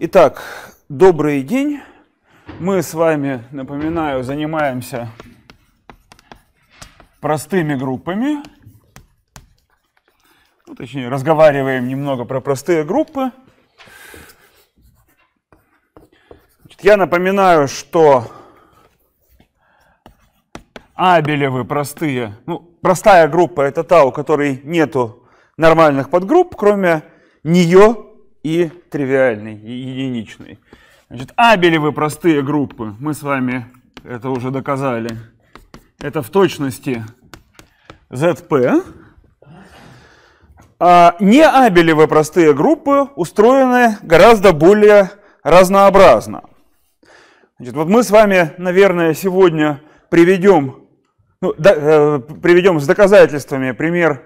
Итак, добрый день. Мы с вами, напоминаю, занимаемся простыми группами. Ну, точнее, разговариваем немного про простые группы. Значит, я напоминаю, что абелевы простые. Ну, простая группа это та, у которой нету нормальных подгрупп, кроме нее и тривиальный, и единичный. Значит, абелевы простые группы, мы с вами это уже доказали, это в точности ZP. А не абелевы простые группы устроены гораздо более разнообразно. Значит, вот мы с вами, наверное, сегодня приведем, ну, да, э, приведем с доказательствами пример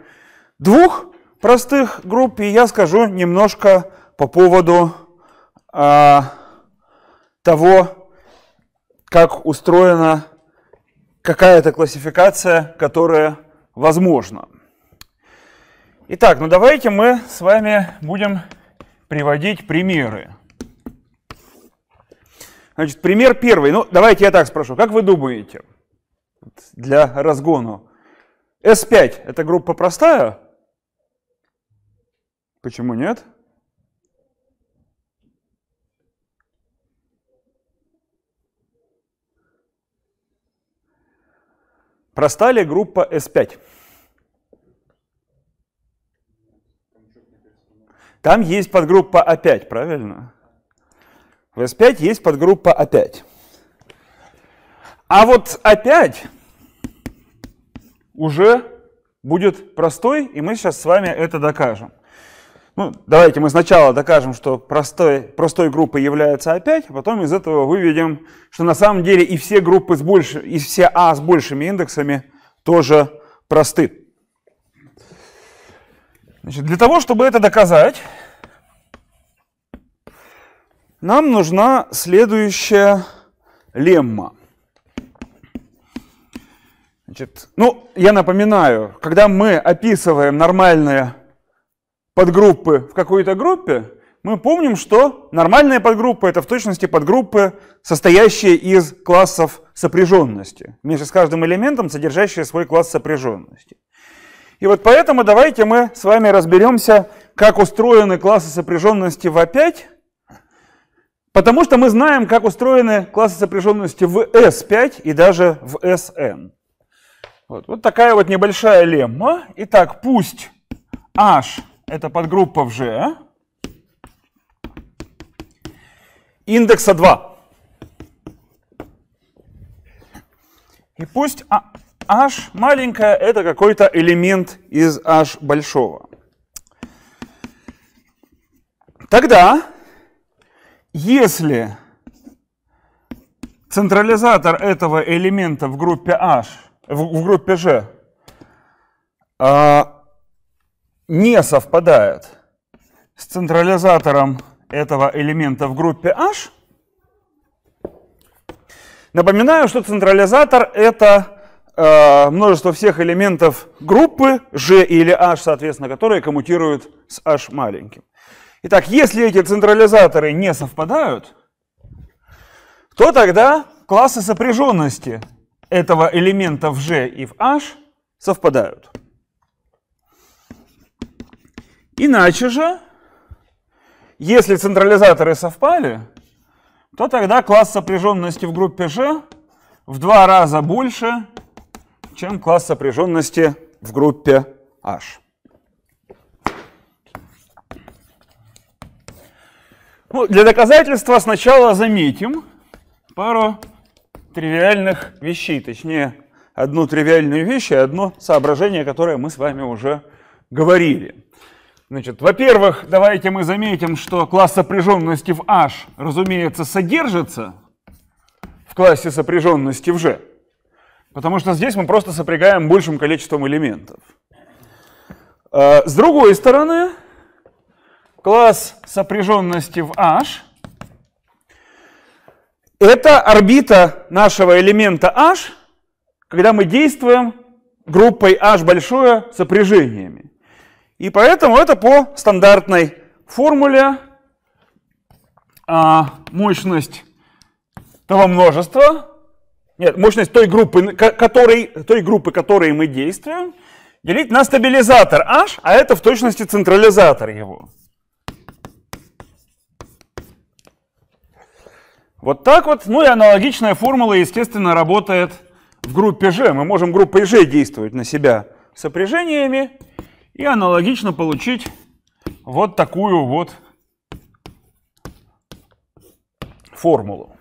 двух простых групп, и я скажу немножко по поводу э, того, как устроена какая-то классификация, которая возможна. Итак, ну давайте мы с вами будем приводить примеры. Значит, пример первый. Ну, давайте я так спрошу. Как вы думаете для разгона? S5 – это группа простая? Почему нет? Простали группа S5. Там есть подгруппа А5, правильно? В S5 есть подгруппа А5. А вот А5 уже будет простой, и мы сейчас с вами это докажем. Ну, давайте мы сначала докажем, что простой, простой группы является опять, а потом из этого выведем, что на самом деле и все группы с больше, и все А с большими индексами тоже просты. Значит, для того, чтобы это доказать, нам нужна следующая лемма. Значит, ну, я напоминаю, когда мы описываем нормальные подгруппы в какой-то группе, мы помним, что нормальная подгруппа — это в точности подгруппы, состоящие из классов сопряженности, вместе с каждым элементом, содержащие свой класс сопряженности. И вот поэтому давайте мы с вами разберемся, как устроены классы сопряженности в А5, потому что мы знаем, как устроены классы сопряженности в С5 и даже в СН. Вот, вот такая вот небольшая лемма. Итак, пусть H это подгруппа в G, а? индекса 2. И пусть а, h маленькая — это какой-то элемент из h большого. Тогда, если централизатор этого элемента в группе h, в, в группе g, не совпадает с централизатором этого элемента в группе H. Напоминаю, что централизатор — это э, множество всех элементов группы G или H, соответственно, которые коммутируют с H маленьким. Итак, если эти централизаторы не совпадают, то тогда классы сопряженности этого элемента в G и в H совпадают. Иначе же, если централизаторы совпали, то тогда класс сопряженности в группе G в два раза больше, чем класс сопряженности в группе H. Ну, для доказательства сначала заметим пару тривиальных вещей, точнее, одну тривиальную вещь и одно соображение, которое мы с вами уже говорили. Значит, во-первых, давайте мы заметим, что класс сопряженности в H, разумеется, содержится в классе сопряженности в G. Потому что здесь мы просто сопрягаем большим количеством элементов. А, с другой стороны, класс сопряженности в H – это орбита нашего элемента H, когда мы действуем группой H большое сопряжениями. И поэтому это по стандартной формуле а, мощность того множества, нет, мощность той группы, которой, той группы, которой мы действуем, делить на стабилизатор H, а это в точности централизатор его. Вот так вот. Ну и аналогичная формула, естественно, работает в группе G. Мы можем группой G действовать на себя сопряжениями. И аналогично получить вот такую вот формулу.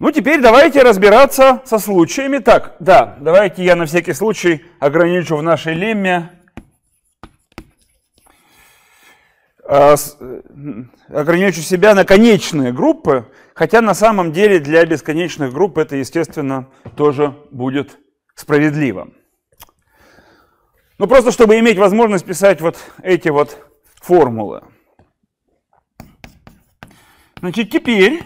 Ну, теперь давайте разбираться со случаями. Так, да, давайте я на всякий случай ограничу в нашей лемме а, э, ограничу себя на конечные группы, хотя на самом деле для бесконечных групп это, естественно, тоже будет справедливо. Ну, просто чтобы иметь возможность писать вот эти вот формулы. Значит, теперь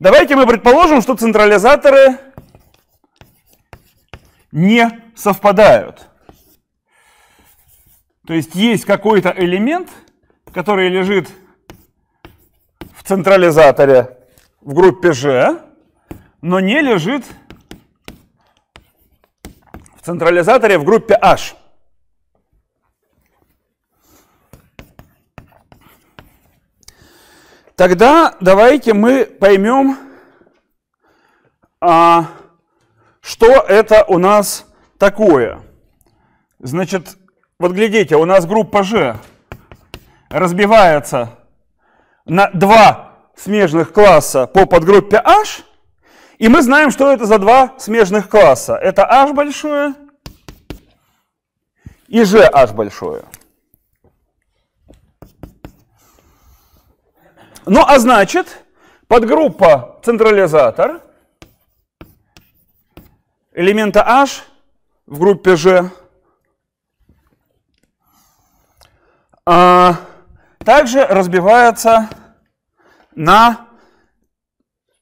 давайте мы предположим, что централизаторы не совпадают. То есть есть какой-то элемент, который лежит в централизаторе в группе G, но не лежит в централизаторе в группе H. Тогда давайте мы поймем, а, что это у нас такое. Значит, вот глядите, у нас группа G разбивается на два смежных класса по подгруппе H, и мы знаем, что это за два смежных класса. Это H большое и GH большое. Ну а значит, подгруппа централизатор элемента H в группе G а, также разбивается на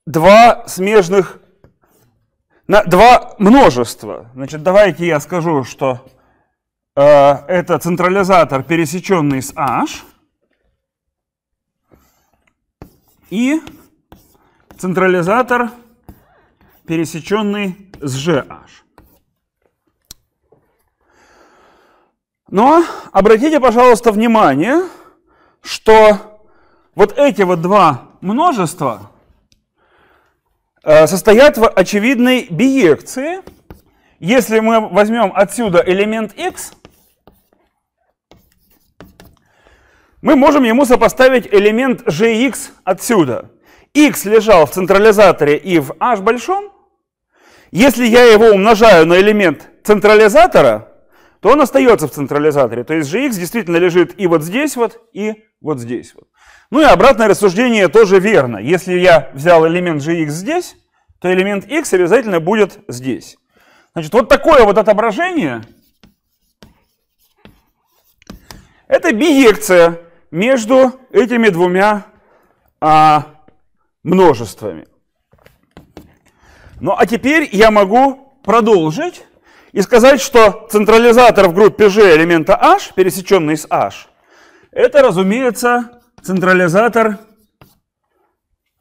два смежных, на два множества. Значит, давайте я скажу, что э, это централизатор, пересеченный с H. и централизатор, пересеченный с GH. Но обратите, пожалуйста, внимание, что вот эти вот два множества э, состоят в очевидной биекции. Если мы возьмем отсюда элемент x, мы можем ему сопоставить элемент gx отсюда. x лежал в централизаторе и в h большом. Если я его умножаю на элемент централизатора, то он остается в централизаторе. То есть gx действительно лежит и вот здесь вот, и вот здесь вот. Ну и обратное рассуждение тоже верно. Если я взял элемент gx здесь, то элемент x обязательно будет здесь. Значит, вот такое вот отображение – это биекция между этими двумя а, множествами. Ну а теперь я могу продолжить и сказать, что централизатор в группе G элемента H, пересеченный с H, это, разумеется, централизатор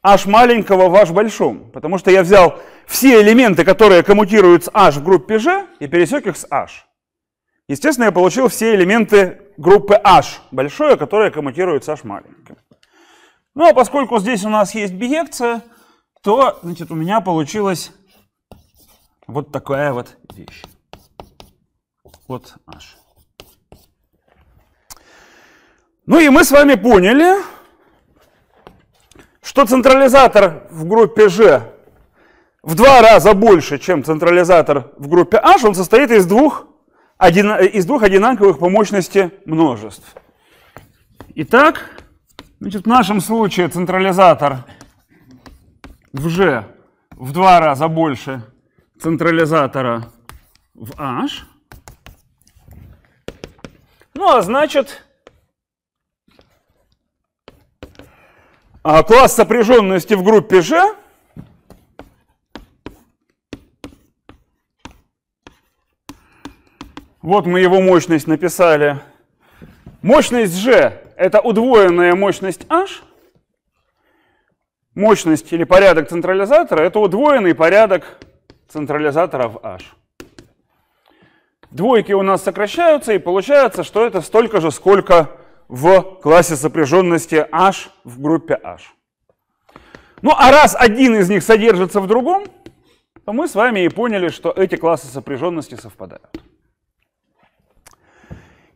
H маленького в H большом. Потому что я взял все элементы, которые коммутируют с H в группе G, и пересек их с H. Естественно, я получил все элементы группы H большое, которое коммутирует с H маленьким. Ну а поскольку здесь у нас есть биекция, то значит, у меня получилась вот такая вот вещь. Вот H. Ну и мы с вами поняли, что централизатор в группе G в два раза больше, чем централизатор в группе H, он состоит из двух один, из двух одинаковых по мощности множеств. Итак, значит, в нашем случае централизатор в G в два раза больше централизатора в H. Ну, а значит, а класс сопряженности в группе G – Вот мы его мощность написали. Мощность G – это удвоенная мощность H. Мощность или порядок централизатора – это удвоенный порядок централизатора в H. Двойки у нас сокращаются, и получается, что это столько же, сколько в классе сопряженности H в группе H. Ну а раз один из них содержится в другом, то мы с вами и поняли, что эти классы сопряженности совпадают.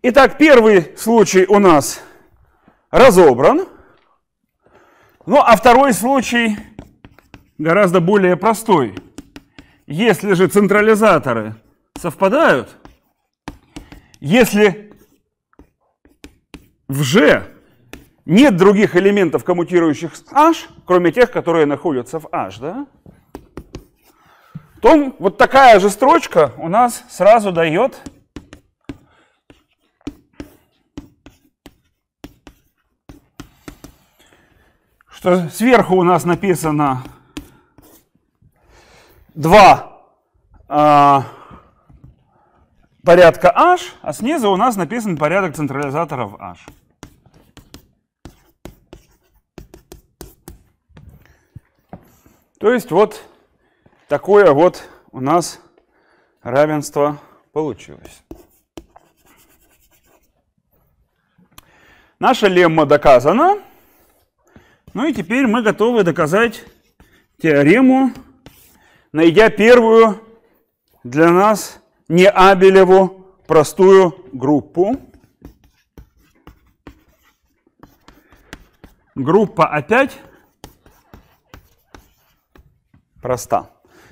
Итак, первый случай у нас разобран. Ну, а второй случай гораздо более простой. Если же централизаторы совпадают, если в G нет других элементов, коммутирующих с H, кроме тех, которые находятся в H, да? то вот такая же строчка у нас сразу дает что сверху у нас написано два а, порядка h, а снизу у нас написан порядок централизаторов h. То есть вот такое вот у нас равенство получилось. Наша лемма доказана. Ну и теперь мы готовы доказать теорему, найдя первую для нас не Абелеву простую группу. Группа опять проста.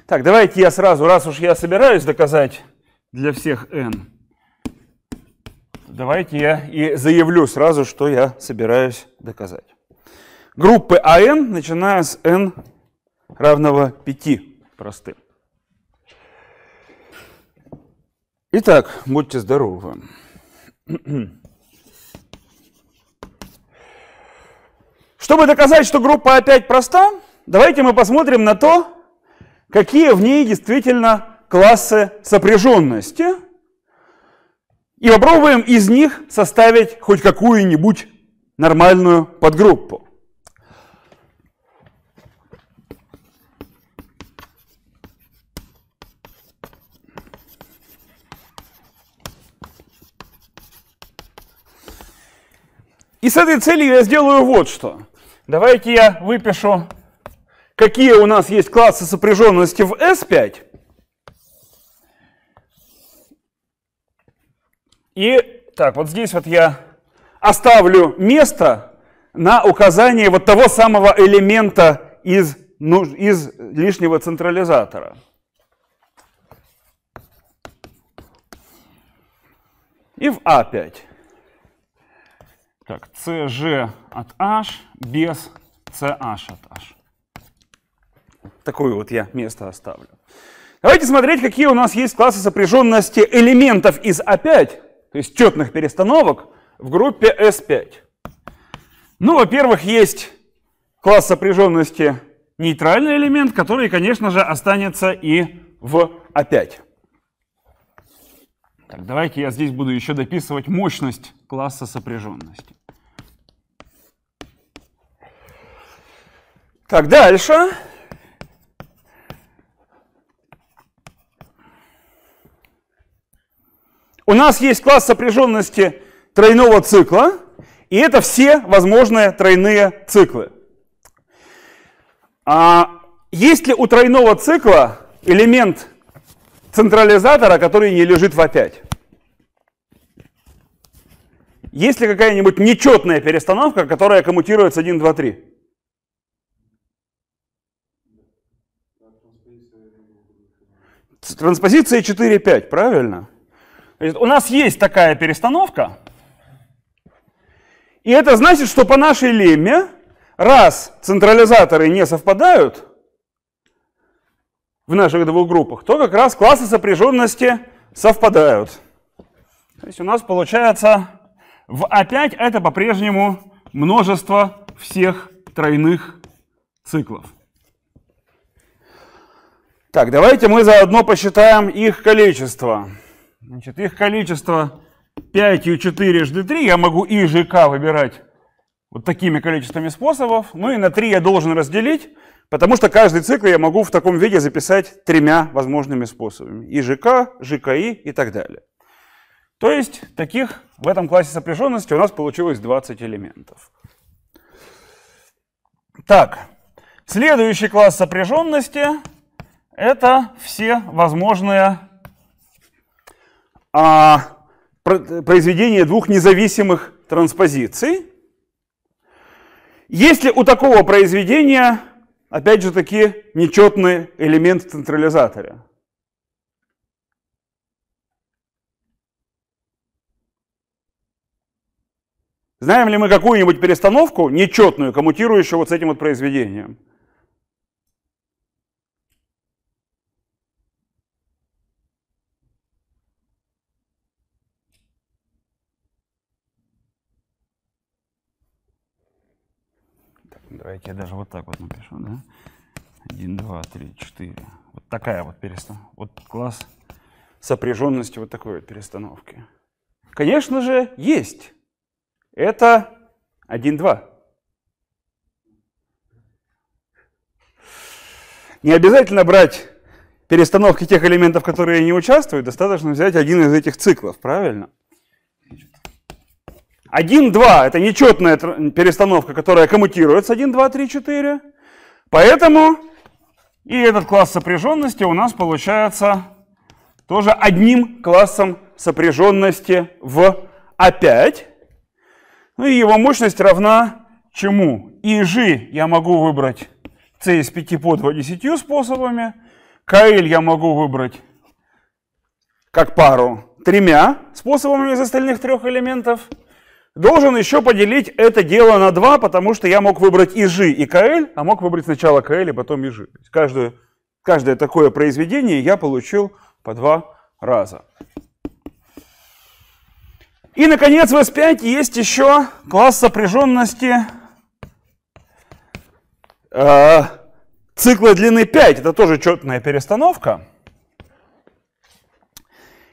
Так, давайте я сразу, раз уж я собираюсь доказать для всех n, давайте я и заявлю сразу, что я собираюсь доказать группы АН, начиная с n равного 5 просты. Итак, будьте здоровы. Чтобы доказать, что группа опять а проста, давайте мы посмотрим на то, какие в ней действительно классы сопряженности, и попробуем из них составить хоть какую-нибудь нормальную подгруппу. И с этой целью я сделаю вот что. Давайте я выпишу, какие у нас есть классы сопряженности в S5. И так, вот здесь вот я оставлю место на указание вот того самого элемента из, ну, из лишнего централизатора. И в a а 5 так, CG от H без CH от H. Такое вот я место оставлю. Давайте смотреть, какие у нас есть классы сопряженности элементов из А5, то есть четных перестановок, в группе S5. Ну, во-первых, есть класс сопряженности нейтральный элемент, который, конечно же, останется и в А5. Так, давайте я здесь буду еще дописывать мощность класса сопряженности. Так, дальше. У нас есть класс сопряженности тройного цикла, и это все возможные тройные циклы. А есть ли у тройного цикла элемент централизатора, который не лежит в опять? Есть ли какая-нибудь нечетная перестановка, которая коммутирует с 1, 2, 3? Транспозиция 4, 5, правильно? Значит, у нас есть такая перестановка. И это значит, что по нашей лемме, раз централизаторы не совпадают в наших двух группах, то как раз классы сопряженности совпадают. То есть у нас получается в опять это по-прежнему множество всех тройных циклов. Так, давайте мы заодно посчитаем их количество. Значит, их количество 5 четырежды 3. Я могу и к выбирать вот такими количествами способов. Ну и на 3 я должен разделить, потому что каждый цикл я могу в таком виде записать тремя возможными способами. И ЖК, ЖКИ и так далее. То есть таких в этом классе сопряженности у нас получилось 20 элементов. Так, следующий класс сопряженности — это все возможные а, произведения двух независимых транспозиций. Если у такого произведения, опять же таки, нечетный элемент в Знаем ли мы какую-нибудь перестановку нечетную, коммутирующую вот с этим вот произведением? Ну давайте я даже вот так вот напишу, да? 1, 2, 3, 4. Вот такая вот перестановка. Вот класс сопряженности вот такой вот перестановки. Конечно же, есть. Это 1, 2. Не обязательно брать перестановки тех элементов, которые не участвуют, достаточно взять один из этих циклов, правильно? 1, 2 – это нечетная перестановка, которая коммутируется 1, 2, 3, 4. Поэтому и этот класс сопряженности у нас получается тоже одним классом сопряженности в А опять. Ну и его мощность равна чему? И g я могу выбрать c из 5 по 2 10 способами. КЛ я могу выбрать как пару тремя способами из остальных трех элементов. Должен еще поделить это дело на два, потому что я мог выбрать и g, и КЛ, а мог выбрать сначала КЛ, и потом и g. Каждое, каждое такое произведение я получил по два раза. И, наконец, в S5 есть еще класс сопряженности э, цикла длины 5. Это тоже четная перестановка.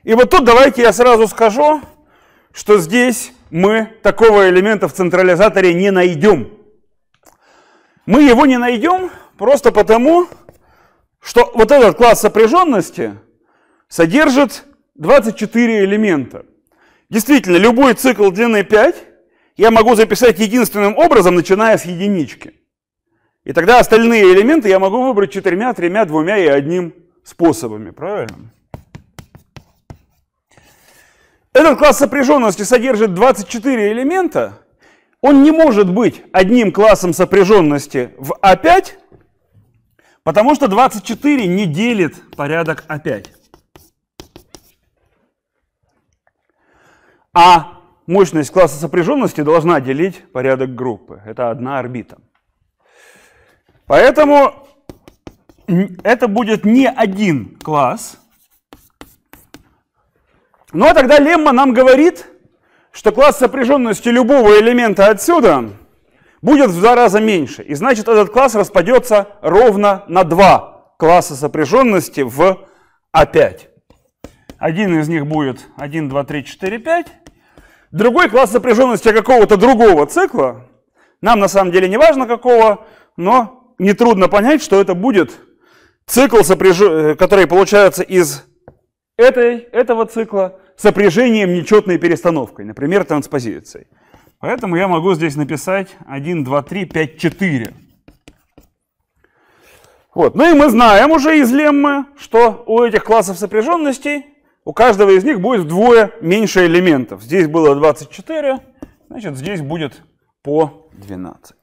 И вот тут давайте я сразу скажу, что здесь мы такого элемента в централизаторе не найдем. Мы его не найдем просто потому, что вот этот класс сопряженности содержит 24 элемента. Действительно, любой цикл длины 5 я могу записать единственным образом, начиная с единички. И тогда остальные элементы я могу выбрать четырьмя, тремя, двумя и одним способами, правильно? Этот класс сопряженности содержит 24 элемента. Он не может быть одним классом сопряженности в А5, потому что 24 не делит порядок А5. А мощность класса сопряженности должна делить порядок группы. Это одна орбита. Поэтому это будет не один класс. Ну а тогда лемма нам говорит, что класс сопряженности любого элемента отсюда будет в два раза меньше. И значит этот класс распадется ровно на два класса сопряженности в А5. Один из них будет 1, 2, 3, 4, 5. Другой класс сопряженности какого-то другого цикла. Нам на самом деле не важно какого, но нетрудно понять, что это будет цикл, сопряж... Э, который получается из этой, этого цикла сопряжением нечетной перестановкой, например, транспозицией. Поэтому я могу здесь написать 1, 2, 3, 5, 4. Вот. Ну и мы знаем уже из леммы, что у этих классов сопряженностей у каждого из них будет вдвое меньше элементов. Здесь было 24, значит, здесь будет по 12.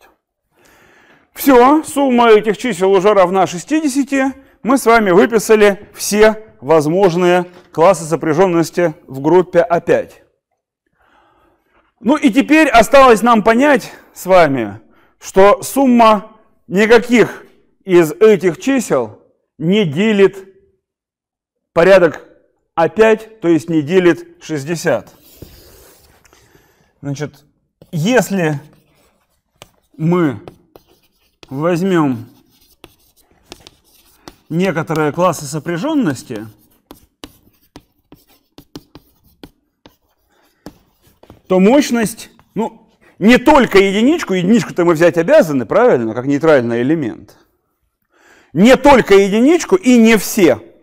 Все, сумма этих чисел уже равна 60. Мы с вами выписали все возможные классы сопряженности в группе А5. Ну и теперь осталось нам понять с вами, что сумма никаких из этих чисел не делит порядок а 5, то есть не делит 60. Значит, если мы возьмем некоторые классы сопряженности, то мощность, ну, не только единичку, единичку-то мы взять обязаны, правильно, как нейтральный элемент. Не только единичку и не все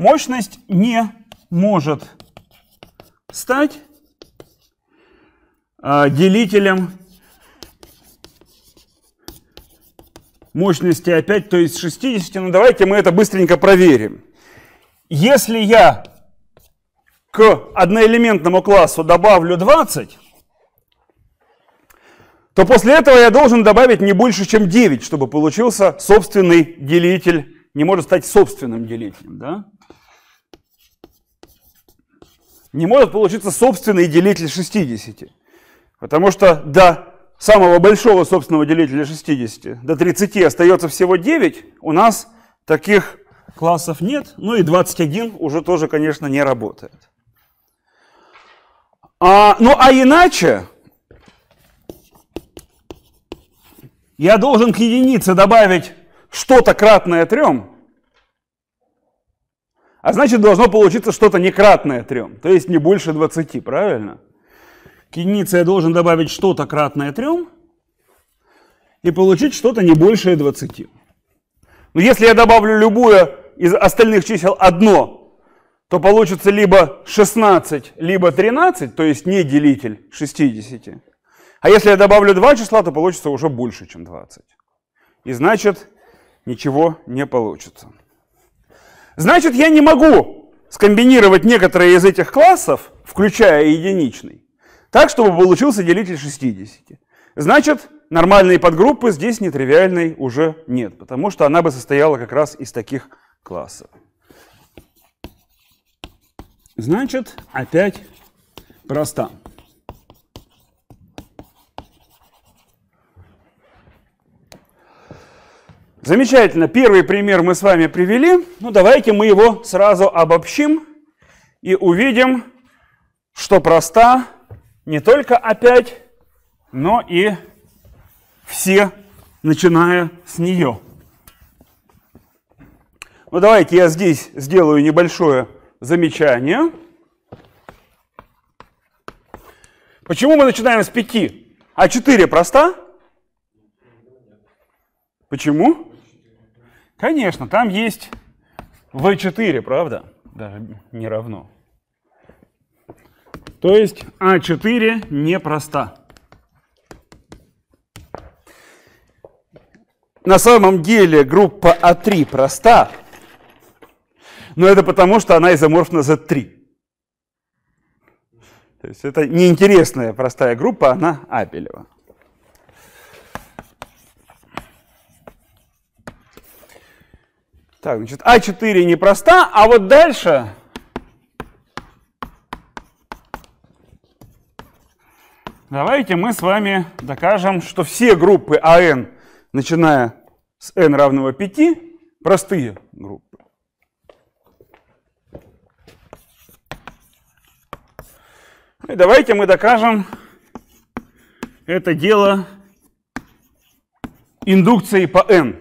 Мощность не может стать а, делителем мощности опять, то есть 60. Но ну, давайте мы это быстренько проверим. Если я к одноэлементному классу добавлю 20, то после этого я должен добавить не больше, чем 9, чтобы получился собственный делитель, не может стать собственным делителем. Да? не может получиться собственный делитель 60. Потому что до самого большого собственного делителя 60, до 30 остается всего 9, у нас таких классов нет, ну и 21 уже тоже, конечно, не работает. А, ну а иначе я должен к единице добавить что-то кратное трем, а значит, должно получиться что-то некратное 3, то есть не больше 20, правильно? К единице я должен добавить что-то кратное 3 и получить что-то не больше 20. Но если я добавлю любое из остальных чисел одно, то получится либо 16, либо 13, то есть не делитель 60. А если я добавлю два числа, то получится уже больше, чем 20. И значит, ничего не получится. Значит, я не могу скомбинировать некоторые из этих классов, включая единичный, так, чтобы получился делитель 60. Значит, нормальные подгруппы здесь нетривиальной уже нет, потому что она бы состояла как раз из таких классов. Значит, опять проста. Замечательно, первый пример мы с вами привели. Ну, давайте мы его сразу обобщим и увидим, что проста не только опять, но и все, начиная с нее. Ну, давайте я здесь сделаю небольшое замечание. Почему мы начинаем с 5? А 4 проста? Почему? Конечно, там есть v4, правда? Даже не равно. То есть А4 непроста. На самом деле группа А3 проста, но это потому, что она изоморфна Z3. То есть это неинтересная простая группа, она Апелева. Так, значит, А4 непроста, а вот дальше... Давайте мы с вами докажем, что все группы АН, начиная с n равного 5, простые группы. Ну и давайте мы докажем это дело индукцией по n.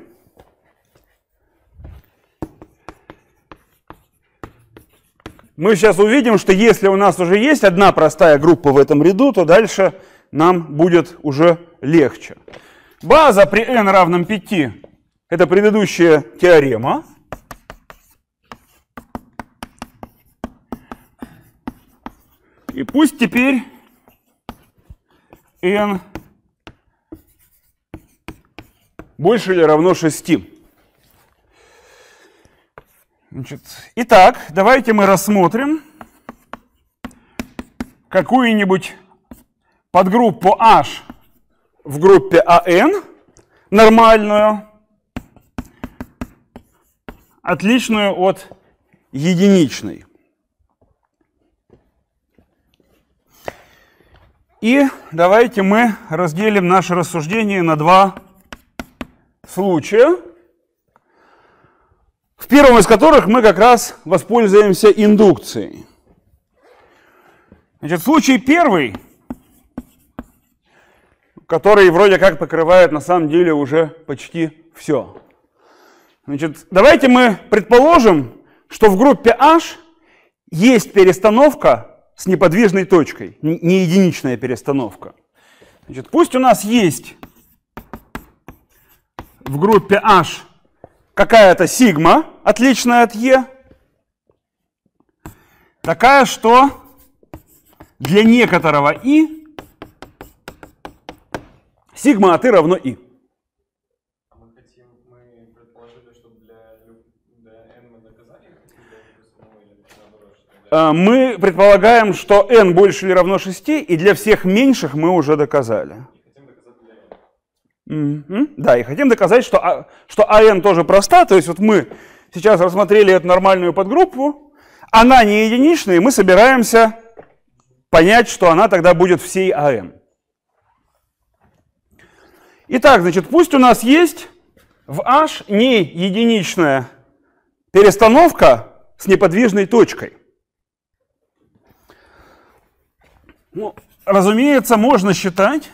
мы сейчас увидим, что если у нас уже есть одна простая группа в этом ряду, то дальше нам будет уже легче. База при n равном 5 – это предыдущая теорема. И пусть теперь n больше или равно 6. Значит, итак, давайте мы рассмотрим какую-нибудь подгруппу H в группе AN, нормальную, отличную от единичной. И давайте мы разделим наше рассуждение на два случая в первом из которых мы как раз воспользуемся индукцией. Значит, случай первый, который вроде как покрывает на самом деле уже почти все. Значит, давайте мы предположим, что в группе H есть перестановка с неподвижной точкой, не единичная перестановка. Значит, пусть у нас есть в группе H какая-то сигма, отличная от Е, такая, что для некоторого И сигма от И равно И. мы предполагаем, что n больше или равно 6, и для всех меньших мы уже доказали. Mm-hmm. Да, и хотим доказать, что, а, что АН тоже проста, то есть вот мы сейчас рассмотрели эту нормальную подгруппу, она не единичная, и мы собираемся понять, что она тогда будет всей АН. Итак, значит, пусть у нас есть в H не единичная перестановка с неподвижной точкой. Ну, разумеется, можно считать,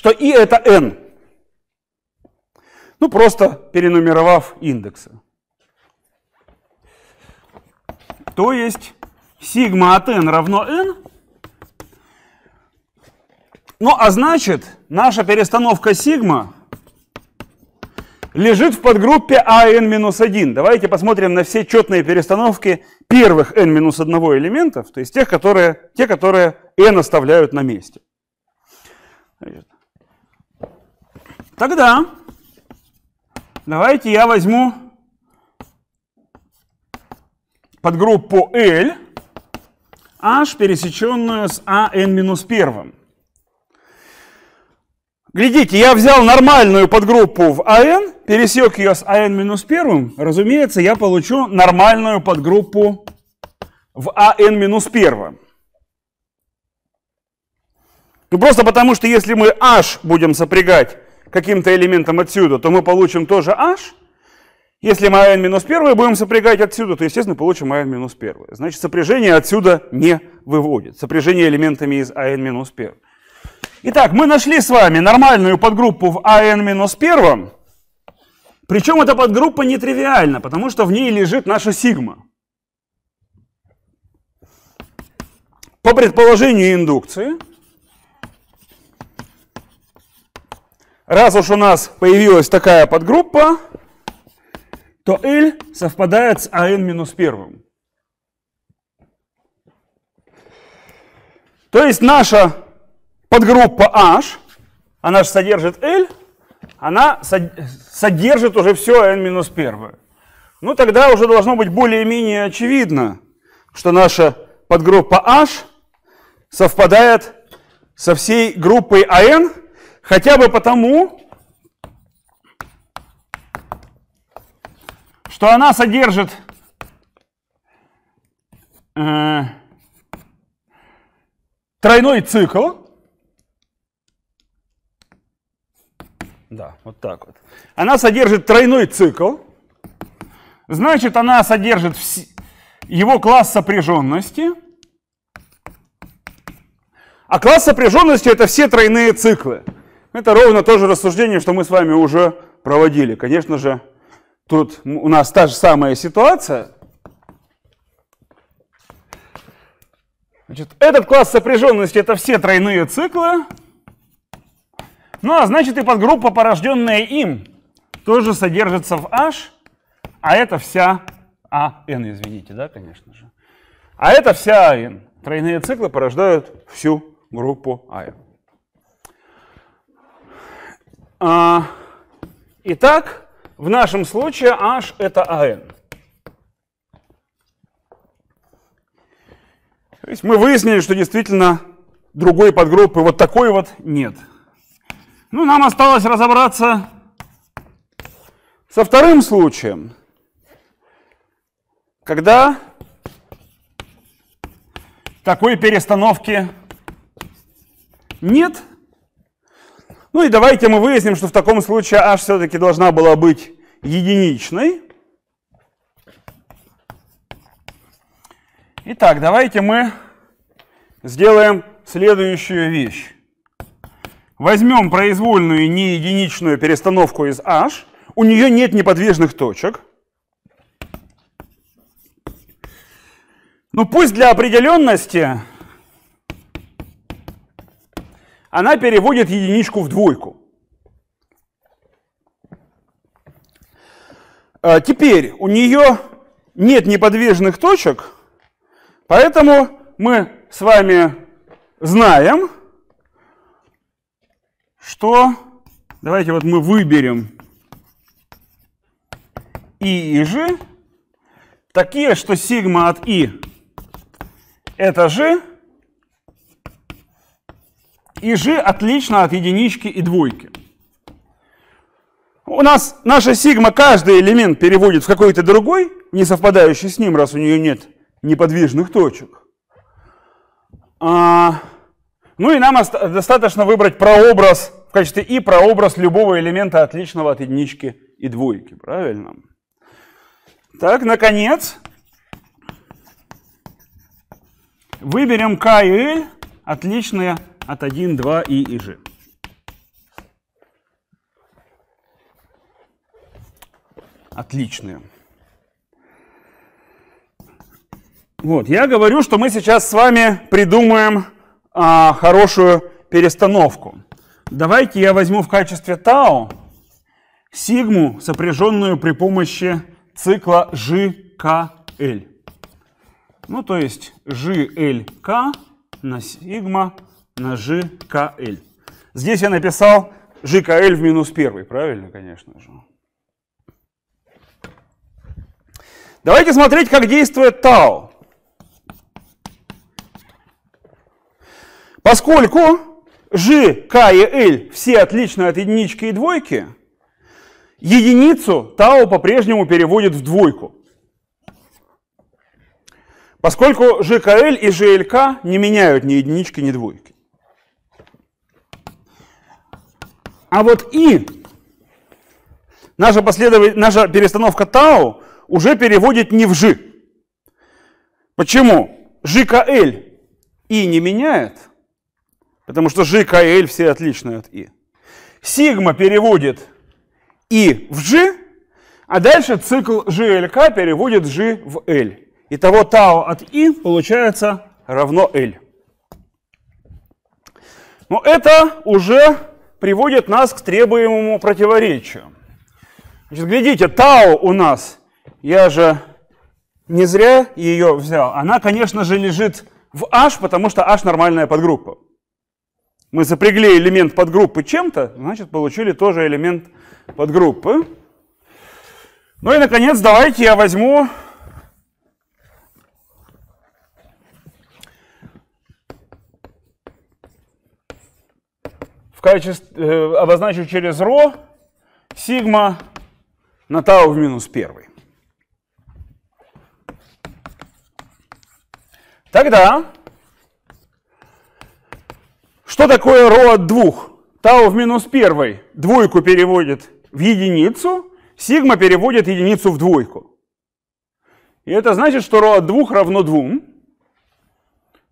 что и это n. Ну, просто перенумеровав индексы. То есть сигма от n равно n. Ну, а значит, наша перестановка сигма лежит в подгруппе AN-1. Давайте посмотрим на все четные перестановки первых N-1 элементов, то есть тех, которые, те, которые N оставляют на месте. Значит, Тогда давайте я возьму подгруппу L, H, пересеченную с AN-1. А Глядите, я взял нормальную подгруппу в AN, а пересек ее с AN-1. А Разумеется, я получу нормальную подгруппу в AN-1. Ну, просто потому что если мы H будем сопрягать каким-то элементом отсюда, то мы получим тоже h. Если мы n минус 1 будем сопрягать отсюда, то, естественно, получим n минус 1. Значит, сопряжение отсюда не выводит. Сопряжение элементами из n минус 1. Итак, мы нашли с вами нормальную подгруппу в n минус 1. Причем эта подгруппа нетривиальна, потому что в ней лежит наша сигма. По предположению индукции, Раз уж у нас появилась такая подгруппа, то L совпадает с AN минус первым. То есть наша подгруппа H, она же содержит L, она содержит уже все N минус первое. Ну тогда уже должно быть более-менее очевидно, что наша подгруппа H совпадает со всей группой AN, Хотя бы потому, что она содержит э, тройной цикл. Да, вот так вот. Она содержит тройной цикл. Значит, она содержит его класс сопряженности. А класс сопряженности это все тройные циклы. Это ровно то же рассуждение, что мы с вами уже проводили. Конечно же, тут у нас та же самая ситуация. Значит, этот класс сопряженности – это все тройные циклы. Ну, а значит и подгруппа, порожденная им, тоже содержится в H, а это вся а, извините, да, конечно же. А это вся n. А тройные циклы порождают всю группу А. А, итак, в нашем случае H это AN. То есть мы выяснили, что действительно другой подгруппы вот такой вот нет. Ну, нам осталось разобраться со вторым случаем, когда такой перестановки нет – ну и давайте мы выясним, что в таком случае h все-таки должна была быть единичной. Итак, давайте мы сделаем следующую вещь. Возьмем произвольную неединичную перестановку из h. У нее нет неподвижных точек. Ну пусть для определенности она переводит единичку в двойку. А, теперь у нее нет неподвижных точек, поэтому мы с вами знаем, что... Давайте вот мы выберем и и же, такие, что сигма от и это же, и g отлично от единички и двойки. У нас наша сигма каждый элемент переводит в какой-то другой, не совпадающий с ним, раз у нее нет неподвижных точек. А, ну и нам достаточно выбрать прообраз в качестве и прообраз любого элемента отличного от единички и двойки, правильно? Так, наконец, выберем k и l отличные от 1, 2 и и Отличные. Вот, я говорю, что мы сейчас с вами придумаем а, хорошую перестановку. Давайте я возьму в качестве тау сигму, сопряженную при помощи цикла GKL. Ну, то есть GLK на сигма GKL. Здесь я написал GKL в минус 1, правильно, конечно же. Давайте смотреть, как действует тау. Поскольку G, K и L все отличны от единички и двойки, единицу тау по-прежнему переводит в двойку. Поскольку GKL и GLK не меняют ни единички, ни двойки. А вот и наша, последов... наша перестановка тау уже переводит не в жи. Почему? ЖКЛ и не меняет, потому что ЖКЛ все отличны от и. Сигма переводит и в G, а дальше цикл GLK переводит G в L. Итого тау от И получается равно L. Но это уже приводит нас к требуемому противоречию. Значит, глядите, тау у нас, я же не зря ее взял, она, конечно же, лежит в h, потому что h нормальная подгруппа. Мы запрягли элемент подгруппы чем-то, значит, получили тоже элемент подгруппы. Ну и, наконец, давайте я возьму качестве, э, обозначу через ро сигма на тау в минус 1. Тогда, что такое ρ от двух Тау в минус 1 двойку переводит в единицу, сигма переводит единицу в двойку. И это значит, что ρ от двух равно двум.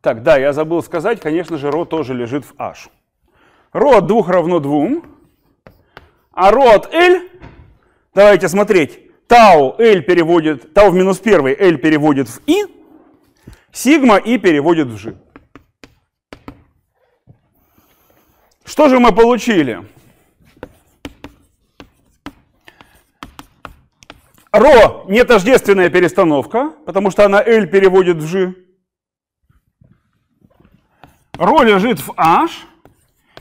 Так, да, я забыл сказать, конечно же, ρ тоже лежит в h. Ρ от 2 равно 2. А ρ от L, давайте смотреть, тау L переводит, тау в минус 1 L переводит в I, сигма И переводит в G. Что же мы получили? Ро не тождественная перестановка, потому что она L переводит в G. Ро лежит в H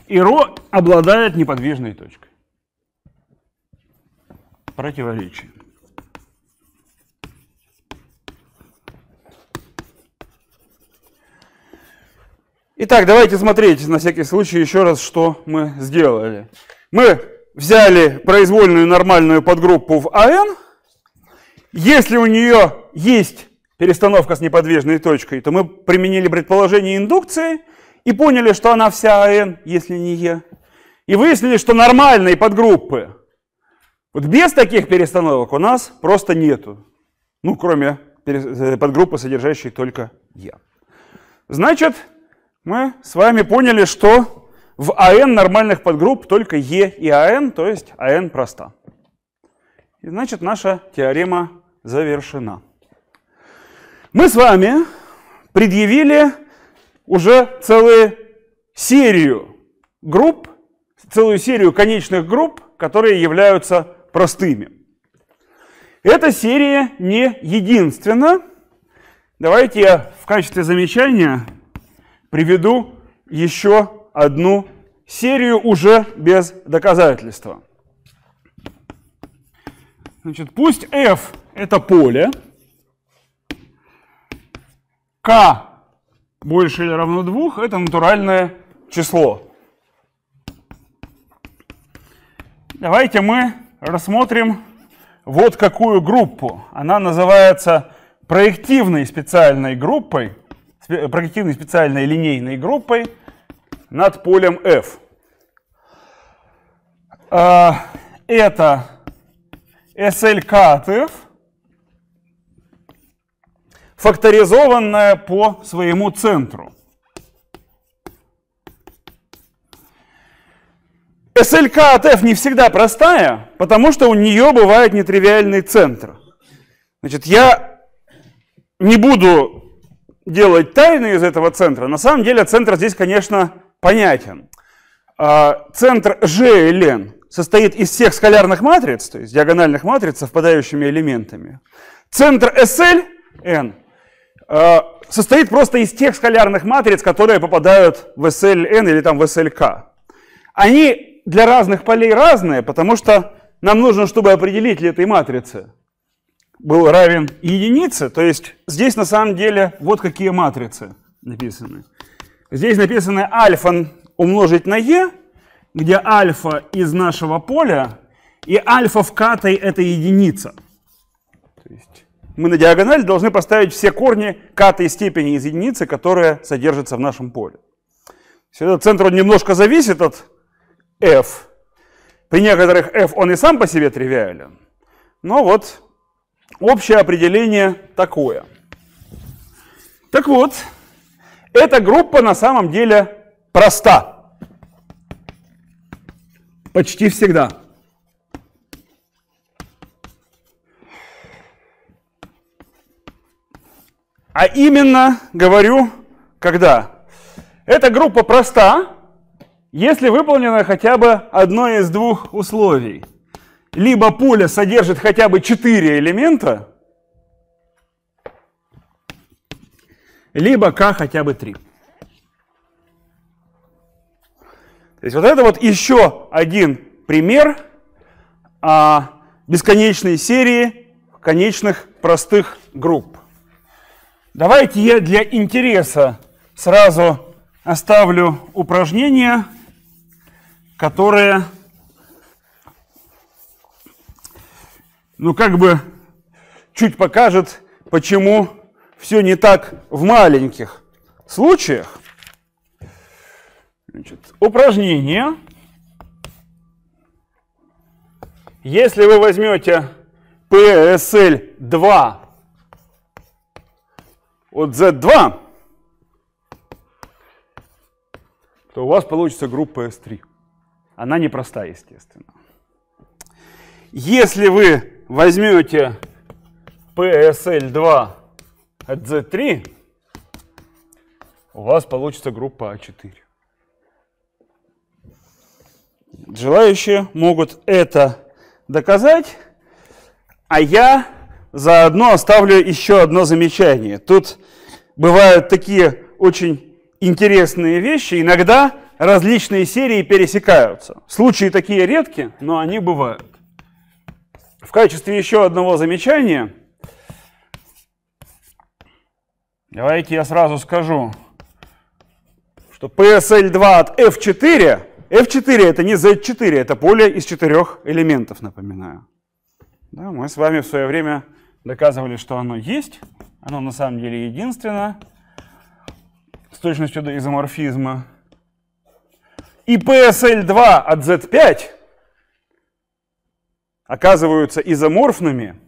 и ρ обладает неподвижной точкой. Противоречие. Итак, давайте смотреть на всякий случай еще раз, что мы сделали. Мы взяли произвольную нормальную подгруппу в АН. Если у нее есть перестановка с неподвижной точкой, то мы применили предположение индукции и поняли, что она вся АН, если не Е. И выяснили, что нормальные подгруппы. Вот без таких перестановок у нас просто нету. Ну, кроме э, подгруппы, содержащей только Е. Значит, мы с вами поняли, что в АН нормальных подгрупп только Е и АН, то есть АН проста. И значит, наша теорема завершена. Мы с вами предъявили уже целую серию групп, целую серию конечных групп, которые являются простыми. Эта серия не единственна. Давайте я в качестве замечания приведу еще одну серию уже без доказательства. Значит, пусть f – это поле, k больше или равно 2 – это натуральное число. Давайте мы рассмотрим вот какую группу. Она называется проективной специальной группой, проективной специальной линейной группой над полем F. А, это SLK от F – факторизованная по своему центру. СЛК от F не всегда простая, потому что у нее бывает нетривиальный центр. Значит, я не буду делать тайны из этого центра. На самом деле центр здесь, конечно, понятен. А, центр GLN состоит из всех скалярных матриц, то есть диагональных матриц с совпадающими элементами. Центр SLN Э, состоит просто из тех скалярных матриц, которые попадают в SLN или там в SLK. Они для разных полей разные, потому что нам нужно, чтобы определитель этой матрицы был равен единице, то есть здесь на самом деле вот какие матрицы написаны. Здесь написано альфа умножить на е, где альфа из нашего поля, и альфа в катой это единица мы на диагональ должны поставить все корни катой степени из единицы, которая содержится в нашем поле. Все этот центр он немножко зависит от f, при некоторых f он и сам по себе тривиален, но вот общее определение такое. Так вот, эта группа на самом деле проста. Почти всегда. А именно говорю, когда? Эта группа проста, если выполнено хотя бы одно из двух условий. Либо поле содержит хотя бы 4 элемента, либо k хотя бы 3. То есть вот это вот еще один пример а, бесконечной серии конечных простых групп. Давайте я для интереса сразу оставлю упражнение, которое, ну как бы, чуть покажет, почему все не так в маленьких случаях. Значит, упражнение. Если вы возьмете PSL 2 от Z2, то у вас получится группа S3. Она непростая, естественно. Если вы возьмете PSL2 от Z3, у вас получится группа А4. Желающие могут это доказать, а я заодно оставлю еще одно замечание. Тут бывают такие очень интересные вещи. Иногда различные серии пересекаются. Случаи такие редки, но они бывают. В качестве еще одного замечания, давайте я сразу скажу, что PSL2 от F4, F4 это не Z4, это поле из четырех элементов, напоминаю. Да, мы с вами в свое время доказывали, что оно есть. Оно на самом деле единственное с точностью до изоморфизма. И PSL2 от Z5 оказываются изоморфными,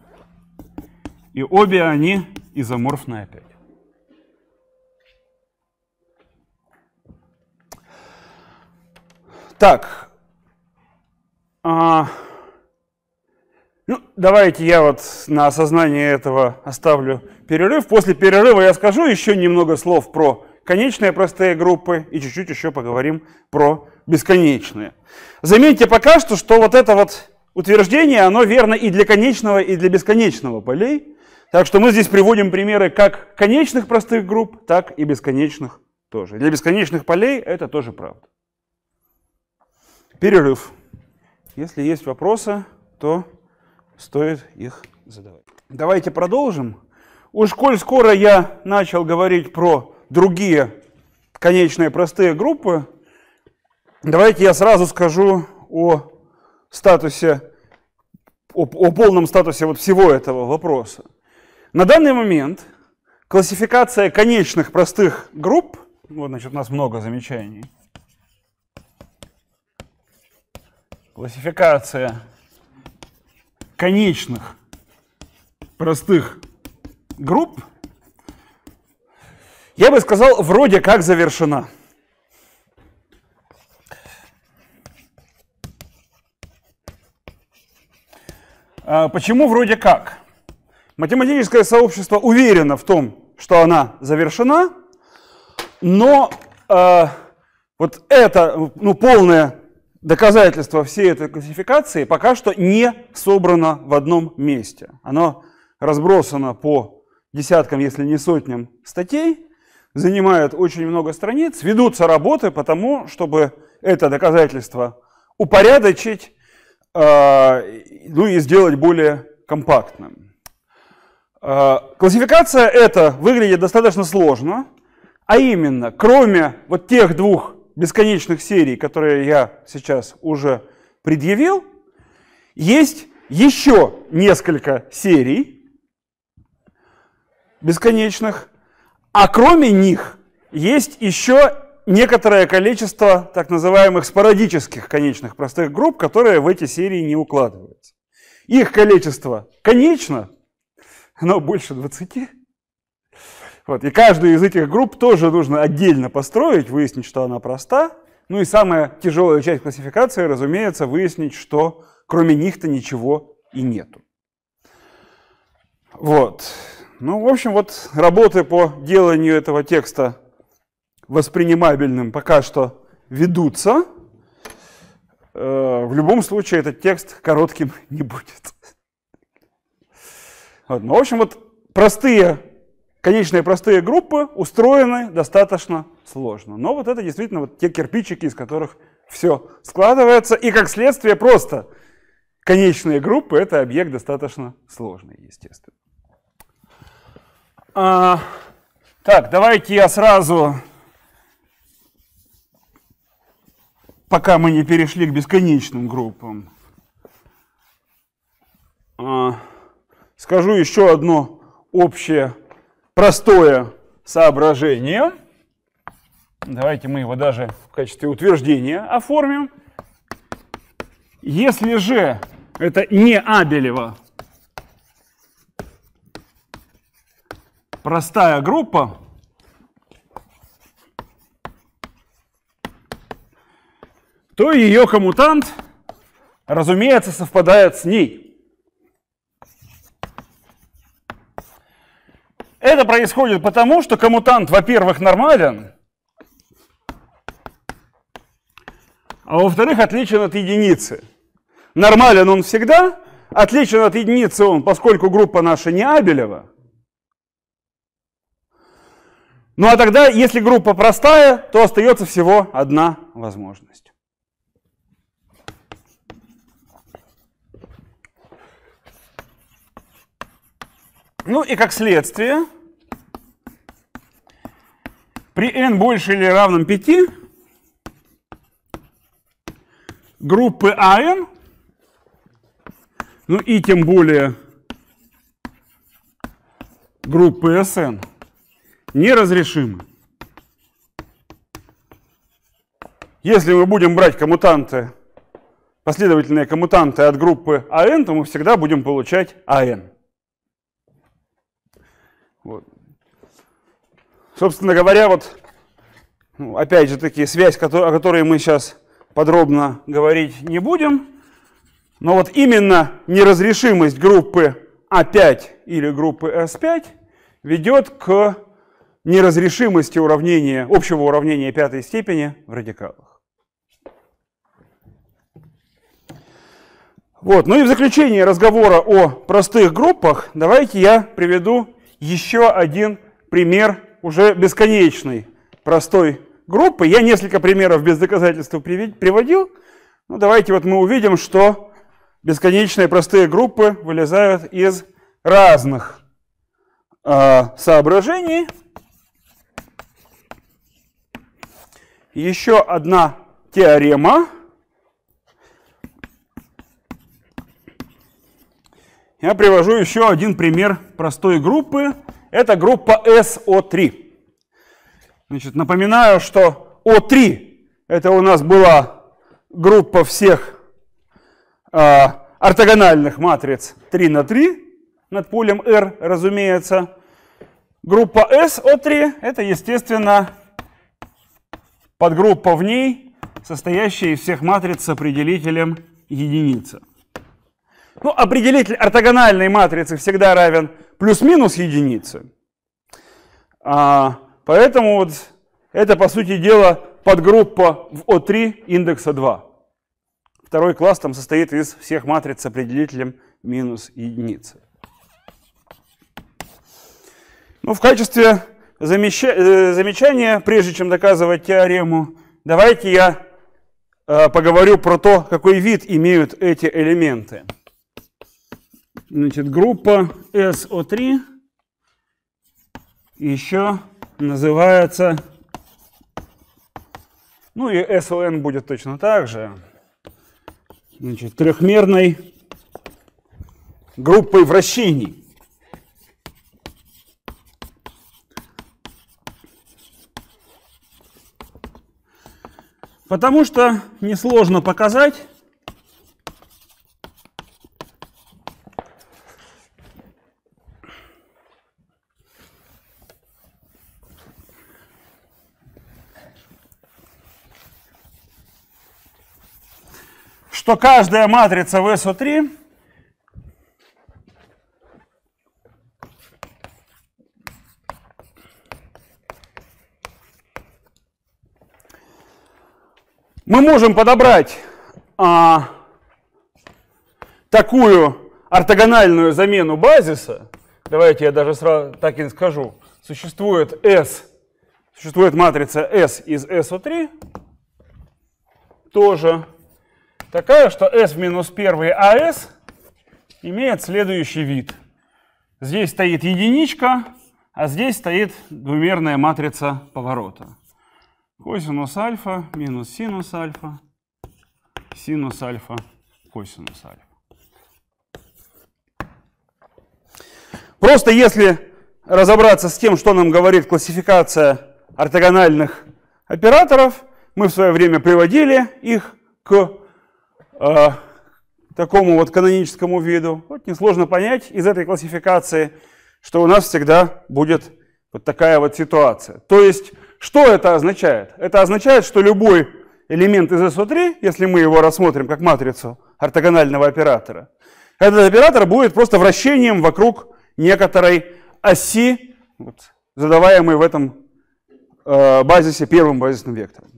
и обе они изоморфны опять. Так, а, ну, давайте я вот на осознание этого оставлю перерыв. После перерыва я скажу еще немного слов про конечные простые группы и чуть-чуть еще поговорим про бесконечные. Заметьте пока что, что вот это вот утверждение, оно верно и для конечного, и для бесконечного полей. Так что мы здесь приводим примеры как конечных простых групп, так и бесконечных тоже. Для бесконечных полей это тоже правда. Перерыв. Если есть вопросы, то стоит их задавать. Давайте продолжим. Уж коль скоро я начал говорить про другие конечные простые группы, давайте я сразу скажу о статусе, о, о полном статусе вот всего этого вопроса. На данный момент классификация конечных простых групп, вот значит у нас много замечаний, классификация конечных простых групп, я бы сказал, вроде как завершена. А почему вроде как? Математическое сообщество уверено в том, что она завершена, но э, вот это ну, полное доказательство всей этой классификации пока что не собрано в одном месте. Оно разбросано по десяткам, если не сотням статей, занимают очень много страниц, ведутся работы по тому, чтобы это доказательство упорядочить, а, ну и сделать более компактным. А, классификация эта выглядит достаточно сложно, а именно, кроме вот тех двух бесконечных серий, которые я сейчас уже предъявил, есть еще несколько серий, бесконечных, а кроме них есть еще некоторое количество так называемых спорадических конечных простых групп, которые в эти серии не укладываются. Их количество конечно, но больше 20. Вот. И каждую из этих групп тоже нужно отдельно построить, выяснить, что она проста. Ну и самая тяжелая часть классификации, разумеется, выяснить, что кроме них-то ничего и нету. Вот. Ну, в общем, вот работы по деланию этого текста воспринимабельным пока что ведутся. Э, в любом случае этот текст коротким не будет. Вот. Ну, в общем, вот простые, конечные простые группы устроены достаточно сложно. Но вот это действительно вот те кирпичики, из которых все складывается. И как следствие просто конечные группы – это объект достаточно сложный, естественно. А, так, давайте я сразу, пока мы не перешли к бесконечным группам, а, скажу еще одно общее простое соображение. Давайте мы его даже в качестве утверждения оформим. Если же это не Абелева простая группа, то ее коммутант, разумеется, совпадает с ней. Это происходит потому, что коммутант, во-первых, нормален, а во-вторых, отличен от единицы. Нормален он всегда, отличен от единицы он, поскольку группа наша не Абелева, Ну а тогда, если группа простая, то остается всего одна возможность. Ну и как следствие, при n больше или равном 5 группы A_n, ну и тем более группы S_n неразрешимы. Если мы будем брать коммутанты, последовательные коммутанты от группы АН, то мы всегда будем получать АН. Вот. Собственно говоря, вот ну, опять же таки связь, о которой мы сейчас подробно говорить не будем, но вот именно неразрешимость группы А5 или группы С5 ведет к неразрешимости уравнения, общего уравнения пятой степени в радикалах. Вот. Ну и в заключение разговора о простых группах давайте я приведу еще один пример уже бесконечной простой группы. Я несколько примеров без доказательства приводил. Ну давайте вот мы увидим, что бесконечные простые группы вылезают из разных э, соображений. еще одна теорема. Я привожу еще один пример простой группы. Это группа SO3. Значит, напоминаю, что O3 это у нас была группа всех э, ортогональных матриц 3 на 3 над полем R, разумеется. Группа SO3 это, естественно, подгруппа в ней, состоящая из всех матриц с определителем единица. Ну, определитель ортогональной матрицы всегда равен плюс-минус единице. А, поэтому вот это, по сути дела, подгруппа в О3 индекса 2. Второй класс там состоит из всех матриц с определителем минус единицы. Ну, в качестве Э, замечание, прежде чем доказывать теорему. Давайте я э, поговорю про то, какой вид имеют эти элементы. Значит, группа SO3 еще называется, ну и SON будет точно так же, значит, трехмерной группой вращений. Потому что несложно показать, что каждая матрица в 3 мы можем подобрать а, такую ортогональную замену базиса. Давайте я даже сразу так и скажу. Существует S, существует матрица S из SO3, тоже такая, что S в минус 1 AS имеет следующий вид. Здесь стоит единичка, а здесь стоит двумерная матрица поворота. Косинус альфа минус синус альфа, синус альфа, косинус альфа. Просто если разобраться с тем, что нам говорит классификация ортогональных операторов, мы в свое время приводили их к э, такому вот каноническому виду. Вот несложно понять из этой классификации, что у нас всегда будет вот такая вот ситуация. То есть что это означает? Это означает, что любой элемент из SO3, если мы его рассмотрим как матрицу ортогонального оператора, этот оператор будет просто вращением вокруг некоторой оси, вот, задаваемой в этом э, базисе первым базисным вектором.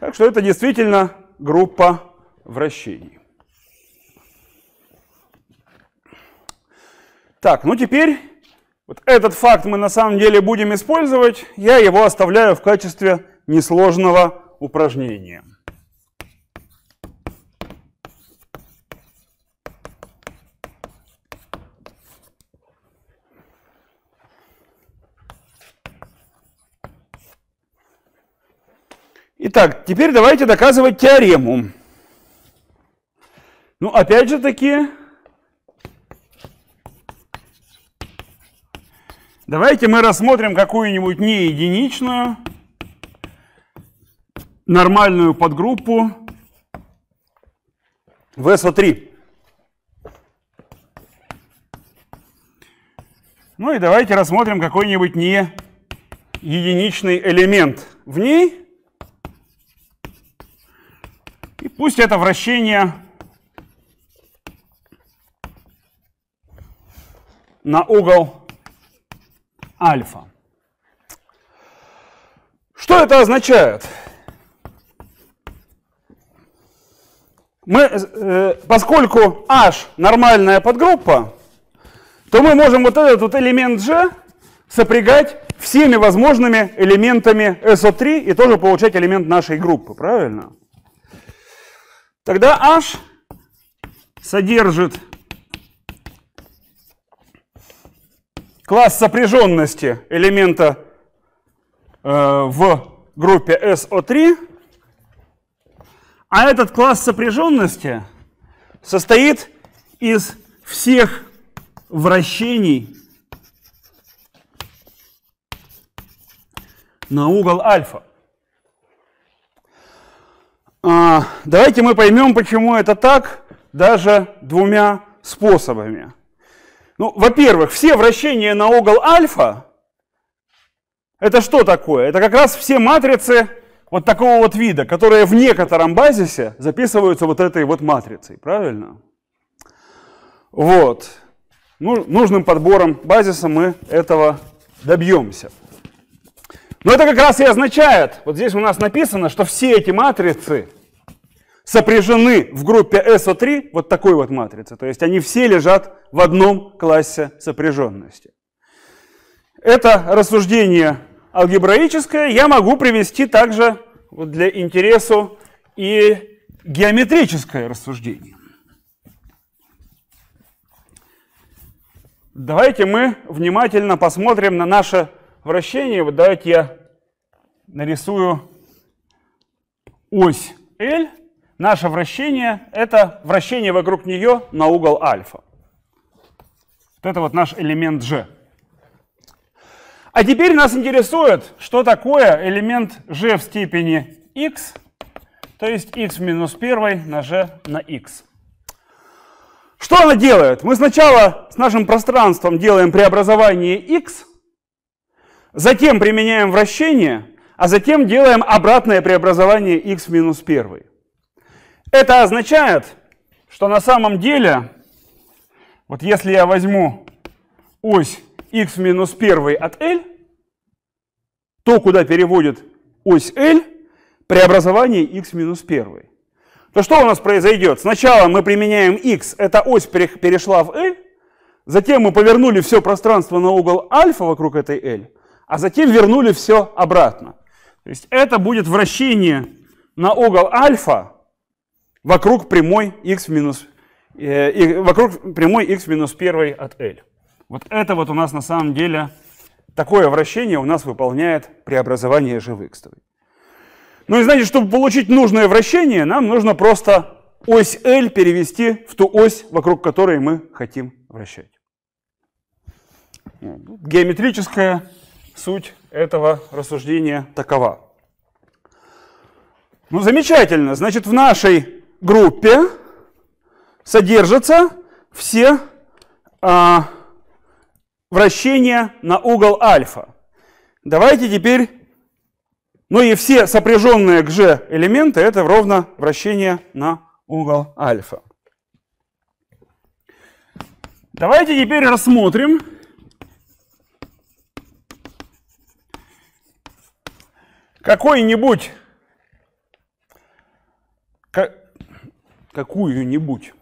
Так что это действительно группа вращений. Так, ну теперь вот этот факт мы на самом деле будем использовать, я его оставляю в качестве несложного упражнения. Итак, теперь давайте доказывать теорему. Ну, опять же таки, Давайте мы рассмотрим какую-нибудь не единичную, нормальную подгруппу в СО3. Ну и давайте рассмотрим какой-нибудь не единичный элемент в ней. И пусть это вращение на угол альфа. Что это означает? Мы, э, поскольку H нормальная подгруппа, то мы можем вот этот вот элемент G сопрягать всеми возможными элементами SO3 и тоже получать элемент нашей группы, правильно? Тогда H содержит Класс сопряженности элемента э, в группе SO3. А этот класс сопряженности состоит из всех вращений на угол альфа. А, давайте мы поймем, почему это так, даже двумя способами. Ну, во-первых, все вращения на угол альфа, это что такое? Это как раз все матрицы вот такого вот вида, которые в некотором базисе записываются вот этой вот матрицей, правильно? Вот. Ну, нужным подбором базиса мы этого добьемся. Но это как раз и означает, вот здесь у нас написано, что все эти матрицы сопряжены в группе SO3 вот такой вот матрицы. То есть они все лежат в одном классе сопряженности. Это рассуждение алгебраическое. Я могу привести также вот для интересу и геометрическое рассуждение. Давайте мы внимательно посмотрим на наше вращение. Вот давайте я нарисую ось L наше вращение – это вращение вокруг нее на угол альфа. Вот это вот наш элемент G. А теперь нас интересует, что такое элемент G в степени x, то есть x в минус 1 на G на x. Что она делает? Мы сначала с нашим пространством делаем преобразование x, затем применяем вращение, а затем делаем обратное преобразование x в минус 1. Это означает, что на самом деле, вот если я возьму ось x минус 1 от L, то, куда переводит ось L, преобразование x минус 1. То что у нас произойдет? Сначала мы применяем x, эта ось перешла в L, затем мы повернули все пространство на угол альфа вокруг этой L, а затем вернули все обратно. То есть это будет вращение на угол альфа вокруг прямой x в минус, э, вокруг прямой x минус 1 от L. Вот это вот у нас на самом деле, такое вращение у нас выполняет преобразование g в x. Ну и знаете чтобы получить нужное вращение, нам нужно просто ось L перевести в ту ось, вокруг которой мы хотим вращать. Геометрическая суть этого рассуждения такова. Ну замечательно, значит в нашей группе содержатся все а, вращения на угол альфа. Давайте теперь, ну и все сопряженные к G элементы, это ровно вращение на угол альфа. Давайте теперь рассмотрим какой-нибудь какую-нибудь.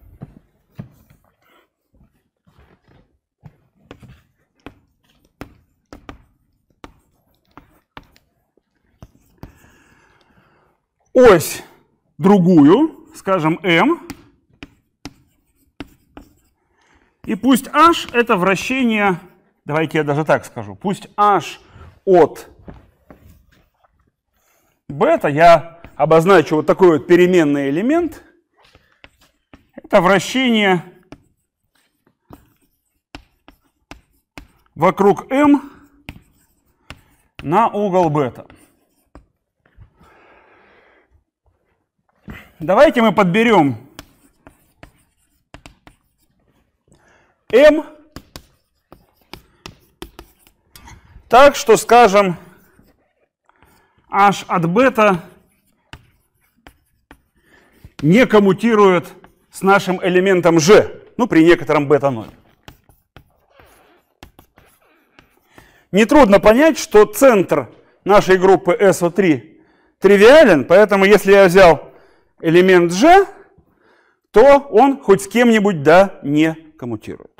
Ось другую, скажем, М, и пусть h это вращение, давайте я даже так скажу, пусть h от бета, я обозначу вот такой вот переменный элемент – это вращение вокруг М на угол бета. Давайте мы подберем М так, что скажем h от бета не коммутирует с нашим элементом g, ну при некотором бета 0. Нетрудно понять, что центр нашей группы SO3 тривиален, поэтому если я взял элемент G, то он хоть с кем-нибудь да не коммутирует.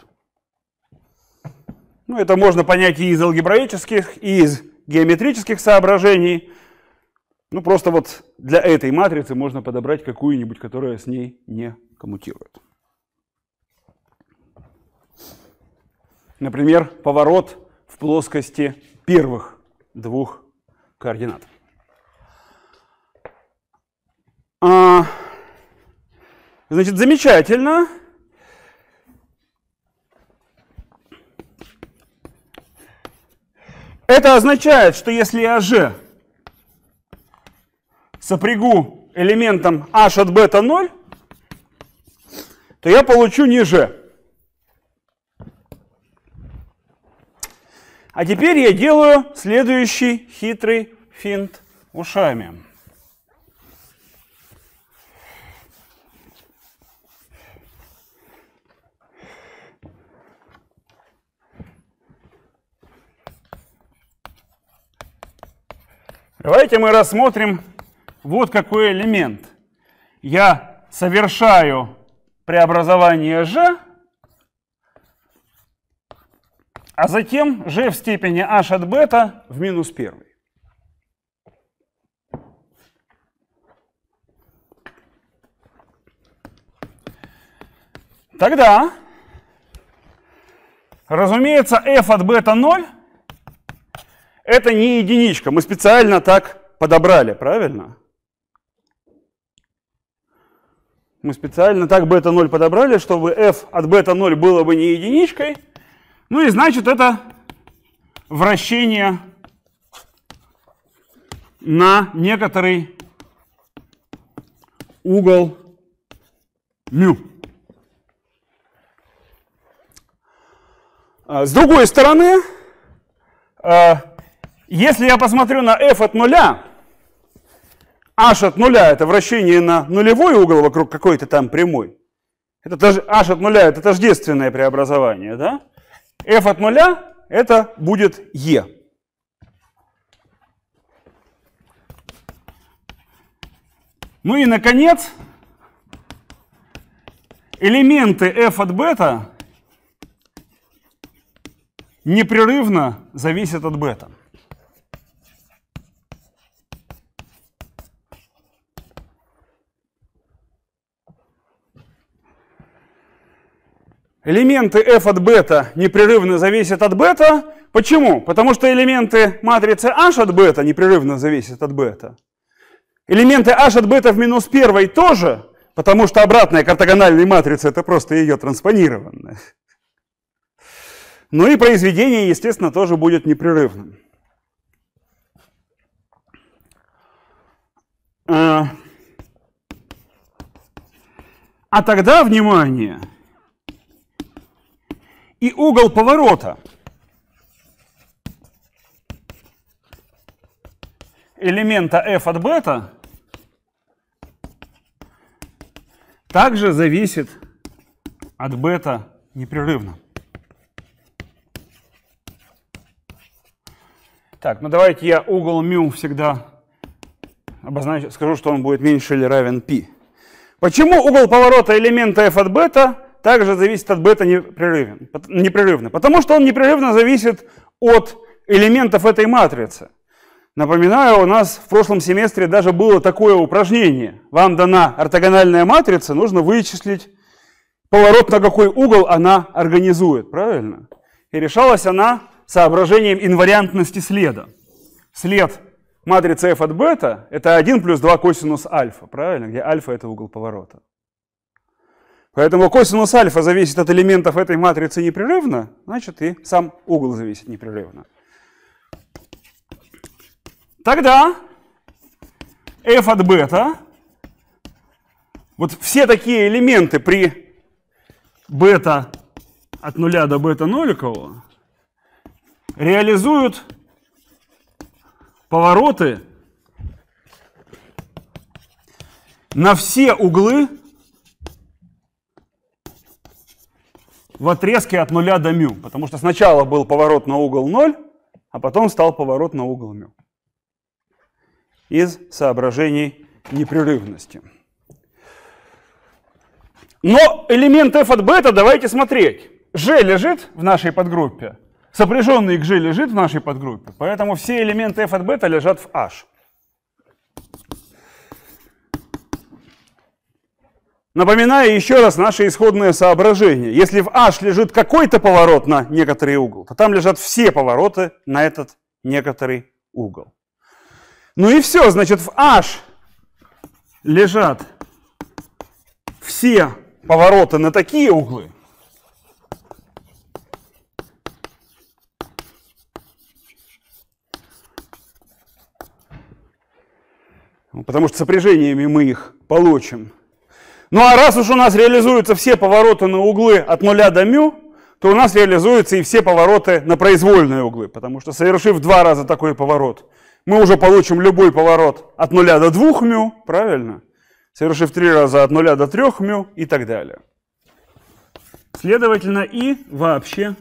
Ну, это можно понять и из алгебраических, и из геометрических соображений. Ну, просто вот для этой матрицы можно подобрать какую-нибудь, которая с ней не коммутирует. Например, поворот в плоскости первых двух координат. А, значит, замечательно. Это означает, что если я же сопрягу элементом h от бета 0, то я получу ниже. А теперь я делаю следующий хитрый финт ушами. Давайте мы рассмотрим вот какой элемент. Я совершаю преобразование g, а затем g в степени h от бета в минус 1. Тогда, разумеется, f от бета 0 это не единичка. Мы специально так подобрали, правильно? Мы специально так бета-0 подобрали, чтобы f от бета-0 было бы не единичкой. Ну и значит это вращение на некоторый угол мю. А, с другой стороны, а, если я посмотрю на f от нуля, h от нуля – это вращение на нулевой угол вокруг какой-то там прямой. Это h от нуля – это тождественное преобразование, да? f от нуля – это будет e. Ну и, наконец, элементы f от бета непрерывно зависят от бета. элементы f от бета непрерывно зависят от бета. Почему? Потому что элементы матрицы h от бета непрерывно зависят от бета. Элементы h от бета в минус первой тоже, потому что обратная к ортогональной матрице – это просто ее транспонированная. Ну и произведение, естественно, тоже будет непрерывным. А, а тогда, внимание – и угол поворота элемента f от бета также зависит от бета непрерывно. Так, ну давайте я угол μ всегда обозначу, скажу, что он будет меньше или равен π. Почему угол поворота элемента f от бета также зависит от бета непрерывен, непрерывно, потому что он непрерывно зависит от элементов этой матрицы. Напоминаю, у нас в прошлом семестре даже было такое упражнение. Вам дана ортогональная матрица, нужно вычислить поворот, на какой угол она организует, правильно? И решалась она соображением инвариантности следа. След матрицы f от бета – это 1 плюс 2 косинус альфа, правильно? Где альфа – это угол поворота. Поэтому косинус альфа зависит от элементов этой матрицы непрерывно, значит и сам угол зависит непрерывно. Тогда f от бета, вот все такие элементы при бета от нуля до бета ноликового реализуют повороты на все углы в отрезке от нуля до μ, потому что сначала был поворот на угол 0, а потом стал поворот на угол μ. Из соображений непрерывности. Но элемент f от бета давайте смотреть. g лежит в нашей подгруппе, сопряженный к g лежит в нашей подгруппе, поэтому все элементы f от бета лежат в h. Напоминаю еще раз наше исходное соображение. Если в H лежит какой-то поворот на некоторый угол, то там лежат все повороты на этот некоторый угол. Ну и все, значит, в H лежат все повороты на такие углы, потому что сопряжениями мы их получим – ну а раз уж у нас реализуются все повороты на углы от нуля до мю, то у нас реализуются и все повороты на произвольные углы, потому что совершив два раза такой поворот, мы уже получим любой поворот от нуля до двух мю, правильно? Совершив три раза от нуля до трех мю и так далее. Следовательно, и вообще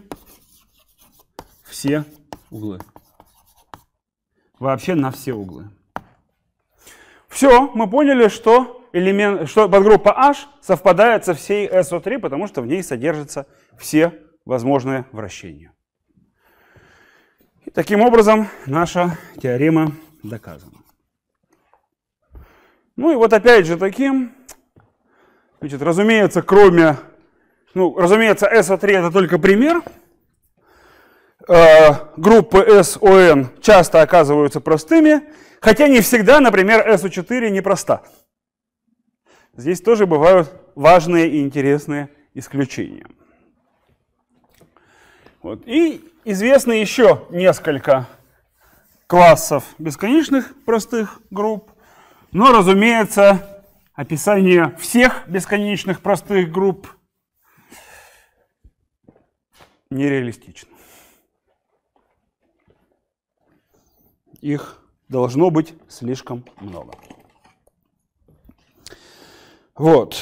все углы. Вообще на все углы. Все, мы поняли, что элемент, что подгруппа H совпадает со всей SO3, потому что в ней содержатся все возможные вращения. И таким образом наша теорема доказана. Ну и вот опять же таким, значит, разумеется, кроме, ну, разумеется, SO3 это только пример. Э, группы SON часто оказываются простыми, хотя не всегда, например, SO4 непроста. проста. Здесь тоже бывают важные и интересные исключения. Вот. И известны еще несколько классов бесконечных простых групп. Но, разумеется, описание всех бесконечных простых групп нереалистично. Их должно быть слишком много. Вот.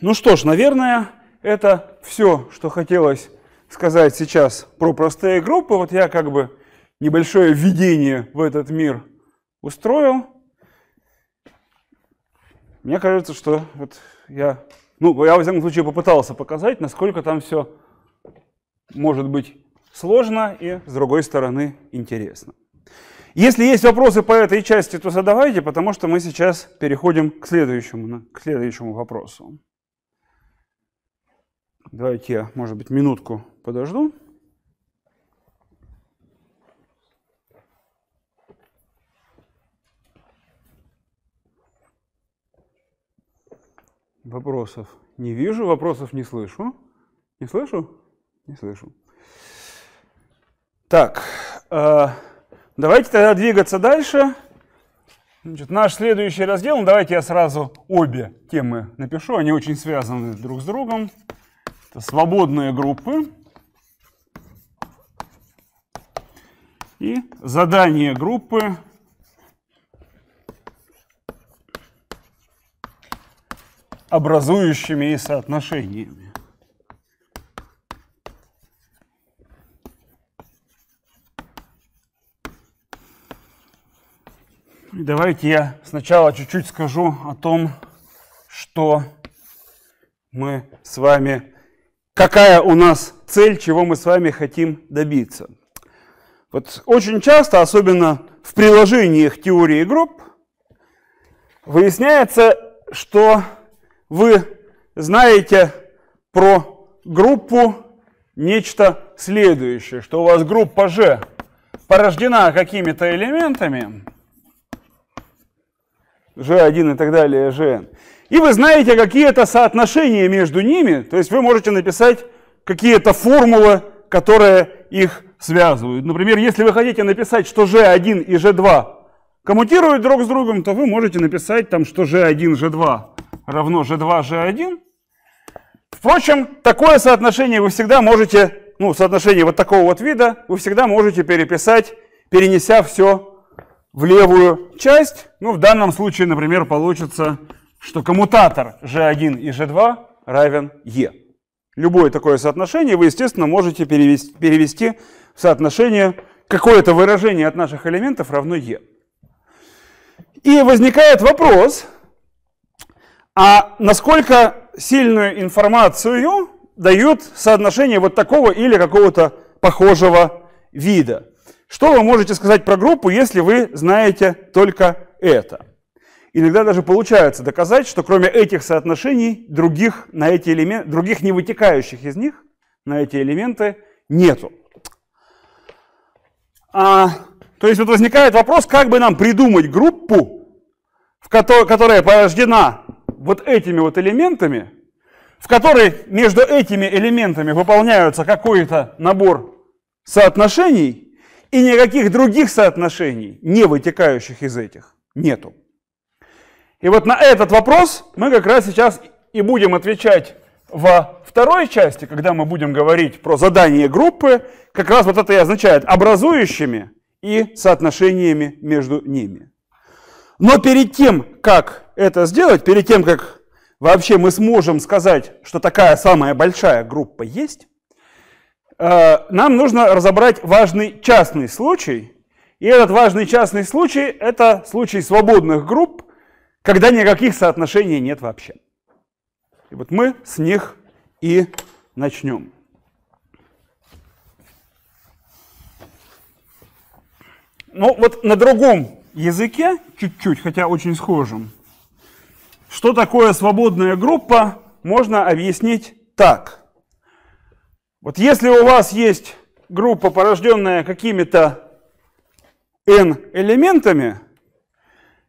Ну что ж, наверное, это все, что хотелось сказать сейчас про простые группы. Вот я как бы небольшое введение в этот мир устроил. Мне кажется, что вот я, ну, я, в этом случае, попытался показать, насколько там все может быть сложно и, с другой стороны, интересно. Если есть вопросы по этой части, то задавайте, потому что мы сейчас переходим к следующему, к следующему вопросу. Давайте я, может быть, минутку подожду. Вопросов не вижу, вопросов не слышу. Не слышу? Не слышу. Так. Э, Давайте тогда двигаться дальше. Значит, наш следующий раздел, ну, давайте я сразу обе темы напишу, они очень связаны друг с другом. Это свободные группы и задание группы образующими и соотношениями. Давайте я сначала чуть-чуть скажу о том, что мы с вами, какая у нас цель, чего мы с вами хотим добиться. Вот очень часто, особенно в приложениях теории групп, выясняется, что вы знаете про группу нечто следующее, что у вас группа G порождена какими-то элементами, G1 и так далее, Gn. И вы знаете какие-то соотношения между ними, то есть вы можете написать какие-то формулы, которые их связывают. Например, если вы хотите написать, что G1 и G2 коммутируют друг с другом, то вы можете написать там, что G1, G2 равно G2, G1. Впрочем, такое соотношение вы всегда можете, ну, соотношение вот такого вот вида, вы всегда можете переписать, перенеся все в левую часть. Ну, в данном случае, например, получится, что коммутатор G1 и G2 равен E. Любое такое соотношение вы, естественно, можете перевести, перевести в соотношение, какое-то выражение от наших элементов равно E. И возникает вопрос, а насколько сильную информацию дают соотношение вот такого или какого-то похожего вида. Что вы можете сказать про группу, если вы знаете только это? Иногда даже получается доказать, что кроме этих соотношений других, на эти элемент, других не вытекающих из них на эти элементы нету. А, то есть вот возникает вопрос, как бы нам придумать группу, в которой, которая порождена вот этими вот элементами, в которой между этими элементами выполняются какой-то набор соотношений – и никаких других соотношений, не вытекающих из этих, нету. И вот на этот вопрос мы как раз сейчас и будем отвечать во второй части, когда мы будем говорить про задание группы, как раз вот это и означает образующими и соотношениями между ними. Но перед тем, как это сделать, перед тем, как вообще мы сможем сказать, что такая самая большая группа есть, Э, нам нужно разобрать важный частный случай. И этот важный частный случай – это случай свободных групп, когда никаких соотношений нет вообще. И вот мы с них и начнем. Ну вот на другом языке, чуть-чуть, хотя очень схожем, что такое свободная группа, можно объяснить так – вот если у вас есть группа, порожденная какими-то n элементами,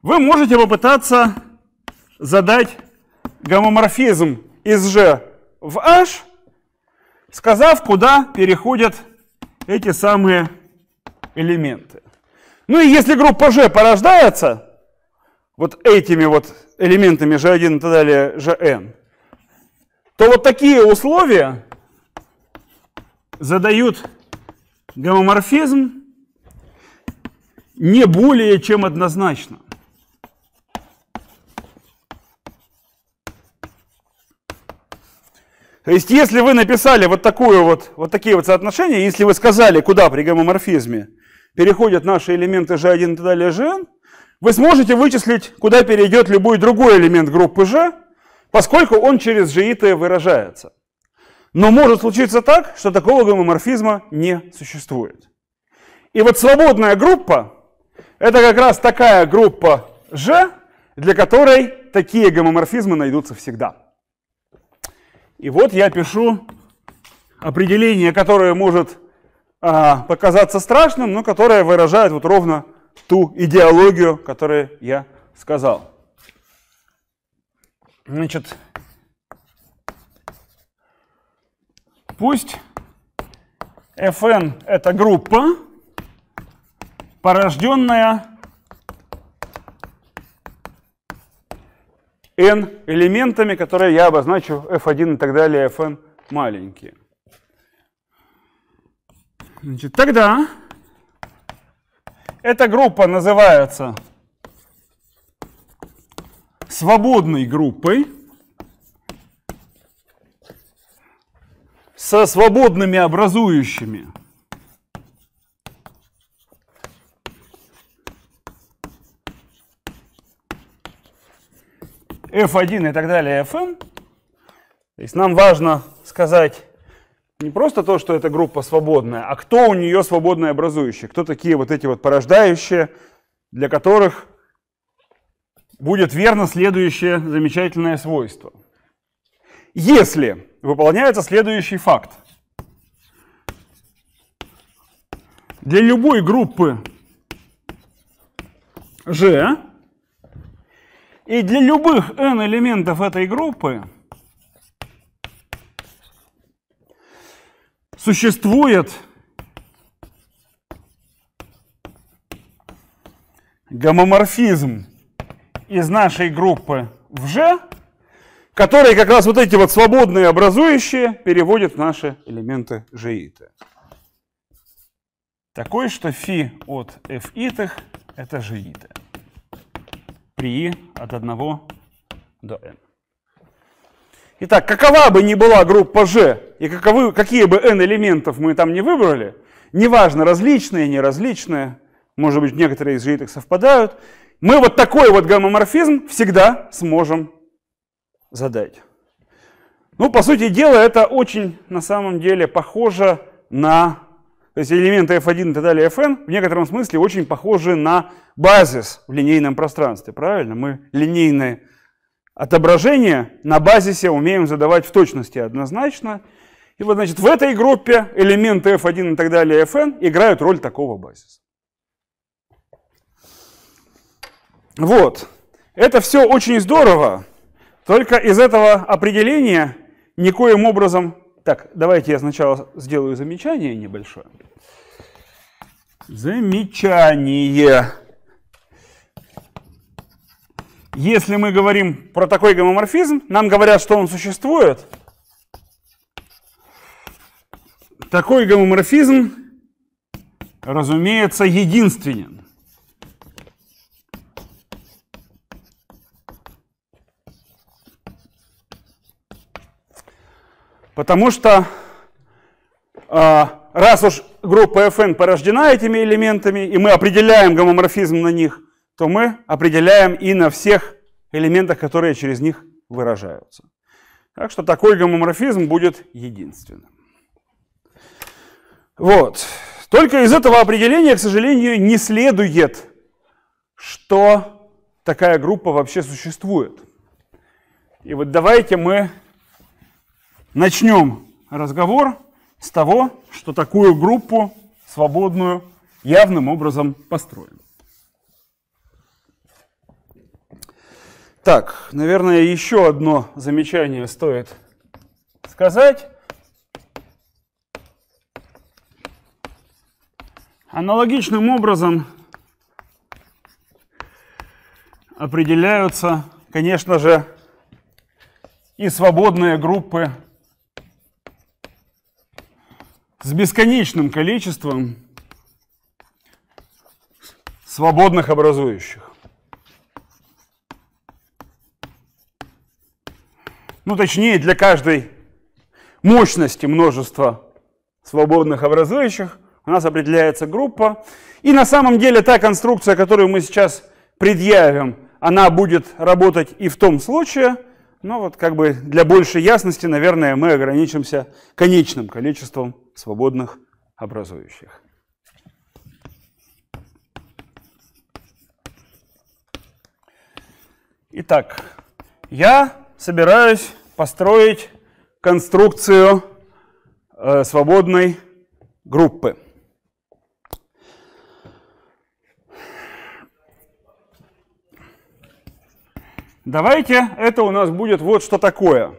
вы можете попытаться задать гомоморфизм из G в H, сказав, куда переходят эти самые элементы. Ну и если группа G порождается вот этими вот элементами G1 и так далее, Gn, то вот такие условия задают гомоморфизм не более чем однозначно. То есть, если вы написали вот, такую вот, вот такие вот соотношения, если вы сказали, куда при гомоморфизме переходят наши элементы G1 и далее Gn, вы сможете вычислить, куда перейдет любой другой элемент группы G, поскольку он через GIT выражается. Но может случиться так, что такого гомоморфизма не существует. И вот свободная группа – это как раз такая группа G, для которой такие гомоморфизмы найдутся всегда. И вот я пишу определение, которое может а, показаться страшным, но которое выражает вот ровно ту идеологию, которую я сказал. Значит, пусть fn – это группа, порожденная n элементами, которые я обозначу f1 и так далее, fn маленькие. Значит, тогда эта группа называется свободной группой. со свободными образующими. F1 и так далее, Fn. Эм. То есть нам важно сказать не просто то, что эта группа свободная, а кто у нее свободные образующие, кто такие вот эти вот порождающие, для которых будет верно следующее замечательное свойство. Если выполняется следующий факт. Для любой группы G и для любых n элементов этой группы существует гомоморфизм из нашей группы в G которые как раз вот эти вот свободные образующие переводят в наши элементы жииты. Такой, что фи от f итых это жииты. При от 1 до n. Итак, какова бы ни была группа G, и каковы, какие бы n элементов мы там не выбрали, неважно, различные, неразличные, может быть, некоторые из жиитых совпадают, мы вот такой вот гомоморфизм всегда сможем задать. Ну, по сути дела, это очень, на самом деле, похоже на... То есть элементы f1 и так далее, fn, в некотором смысле очень похожи на базис в линейном пространстве, правильно? Мы линейные отображения на базисе умеем задавать в точности однозначно. И вот, значит, в этой группе элементы f1 и так далее, fn играют роль такого базиса. Вот. Это все очень здорово. Только из этого определения никоим образом... Так, давайте я сначала сделаю замечание небольшое. Замечание. Если мы говорим про такой гомоморфизм, нам говорят, что он существует. Такой гомоморфизм, разумеется, единственен. Потому что а, раз уж группа Fn порождена этими элементами, и мы определяем гомоморфизм на них, то мы определяем и на всех элементах, которые через них выражаются. Так что такой гомоморфизм будет единственным. Вот. Только из этого определения, к сожалению, не следует, что такая группа вообще существует. И вот давайте мы Начнем разговор с того, что такую группу свободную явным образом построим. Так, наверное, еще одно замечание стоит сказать. Аналогичным образом определяются, конечно же, и свободные группы с бесконечным количеством свободных образующих. Ну, точнее, для каждой мощности множества свободных образующих у нас определяется группа. И на самом деле та конструкция, которую мы сейчас предъявим, она будет работать и в том случае, но ну, вот как бы для большей ясности, наверное, мы ограничимся конечным количеством свободных образующих. Итак, я собираюсь построить конструкцию э, свободной группы. Давайте это у нас будет вот что такое.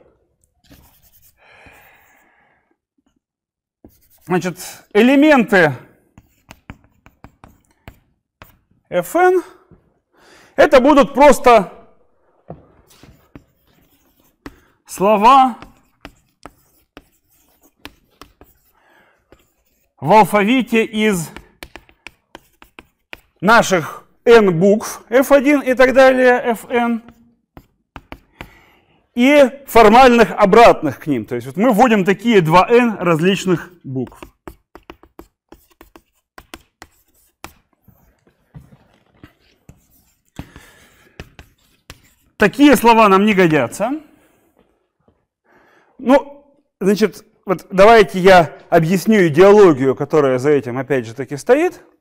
Значит, элементы fn это будут просто слова в алфавите из наших n букв f1 и так далее fn и формальных обратных к ним. То есть вот мы вводим такие два n различных букв. Такие слова нам не годятся. Ну, значит, вот давайте я объясню идеологию, которая за этим, опять же, таки стоит –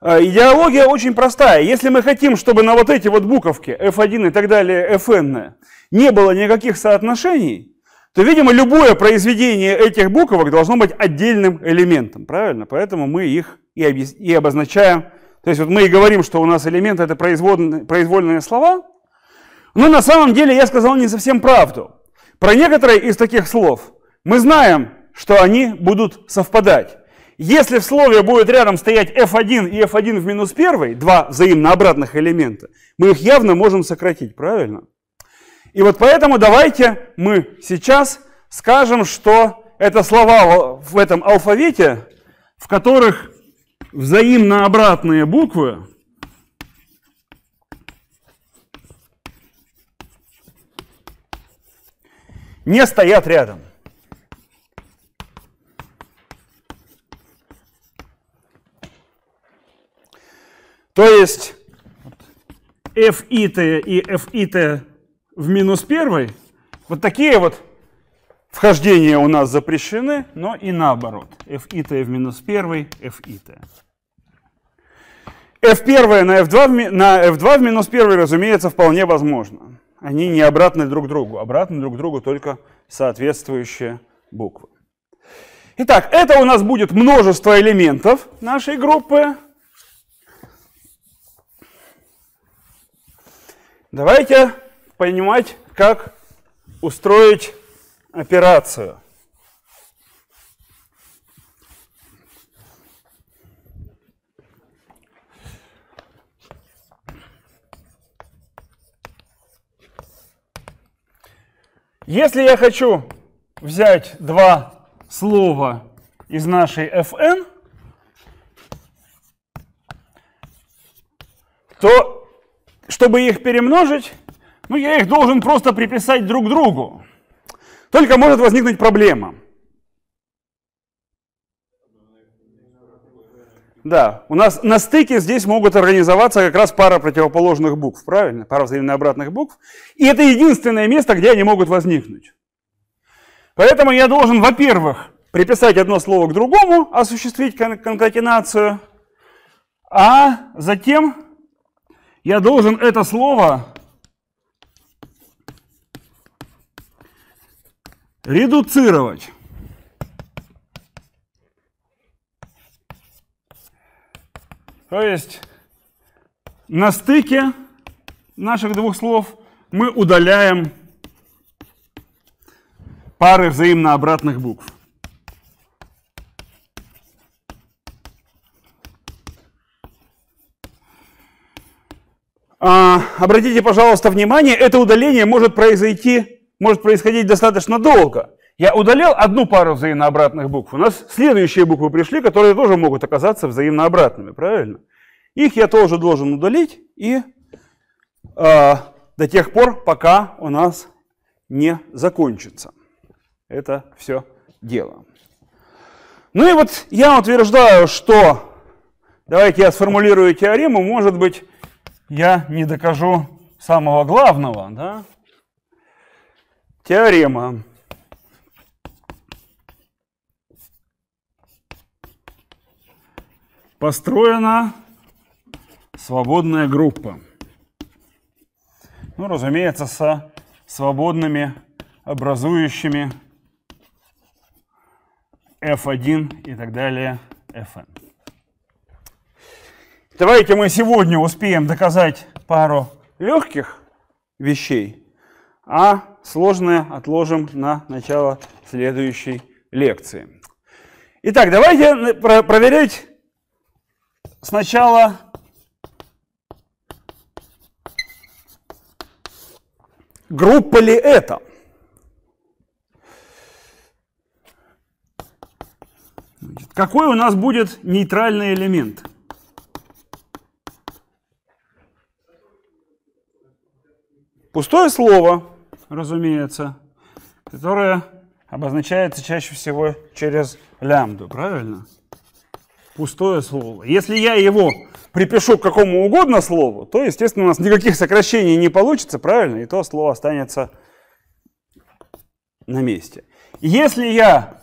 а, идеология очень простая. Если мы хотим, чтобы на вот эти вот буковки F1 и так далее, FN, не было никаких соотношений, то, видимо, любое произведение этих буквок должно быть отдельным элементом, правильно? Поэтому мы их и, и обозначаем. То есть вот мы и говорим, что у нас элементы – это произвольные слова, но на самом деле я сказал не совсем правду. Про некоторые из таких слов мы знаем, что они будут совпадать. Если в слове будет рядом стоять f1 и f1 в минус 1, два взаимно обратных элемента, мы их явно можем сократить, правильно? И вот поэтому давайте мы сейчас скажем, что это слова в этом алфавите, в которых взаимно обратные буквы не стоят рядом. То есть f и t и f и t в минус первой. вот такие вот вхождения у нас запрещены, но и наоборот. f и t в минус первой f и t. f первая на f2, на f2 в минус первой, разумеется, вполне возможно. Они не обратны друг другу, обратны друг другу только соответствующие буквы. Итак, это у нас будет множество элементов нашей группы. Давайте понимать, как устроить операцию. Если я хочу взять два слова из нашей fn, то чтобы их перемножить, ну, я их должен просто приписать друг другу. Только может возникнуть проблема. Да, у нас на стыке здесь могут организоваться как раз пара противоположных букв, правильно? Пара взаимнообратных букв. И это единственное место, где они могут возникнуть. Поэтому я должен, во-первых, приписать одно слово к другому, осуществить кон конкатинацию, а затем я должен это слово редуцировать. То есть на стыке наших двух слов мы удаляем пары взаимно обратных букв. А, обратите, пожалуйста, внимание, это удаление может произойти, может происходить достаточно долго. Я удалял одну пару взаимнообратных букв, у нас следующие буквы пришли, которые тоже могут оказаться взаимнообратными, правильно? Их я тоже должен удалить и э, до тех пор, пока у нас не закончится это все дело. Ну и вот я утверждаю, что, давайте я сформулирую теорему, может быть, я не докажу самого главного, да? Теорема. Построена свободная группа. Ну, разумеется, со свободными образующими F1 и так далее Fn. Давайте мы сегодня успеем доказать пару легких вещей, а сложное отложим на начало следующей лекции. Итак, давайте про проверять сначала группа ли это. Какой у нас будет нейтральный элемент? Пустое слово, разумеется, которое обозначается чаще всего через лямбду, правильно? Пустое слово. Если я его припишу к какому угодно слову, то, естественно, у нас никаких сокращений не получится, правильно? И то слово останется на месте. Если я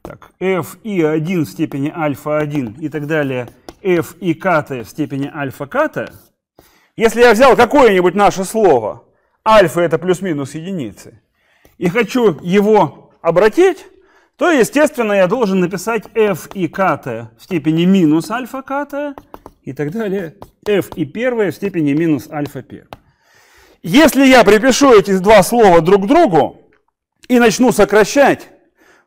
так, f и 1 в степени альфа 1 и так далее, f и ката в степени альфа ката, если я взял какое-нибудь наше слово, альфа это плюс-минус единицы, и хочу его обратить, то, естественно, я должен написать f и kt в степени минус альфа kt и так далее. f и первое в степени минус альфа первое. Если я припишу эти два слова друг к другу и начну сокращать,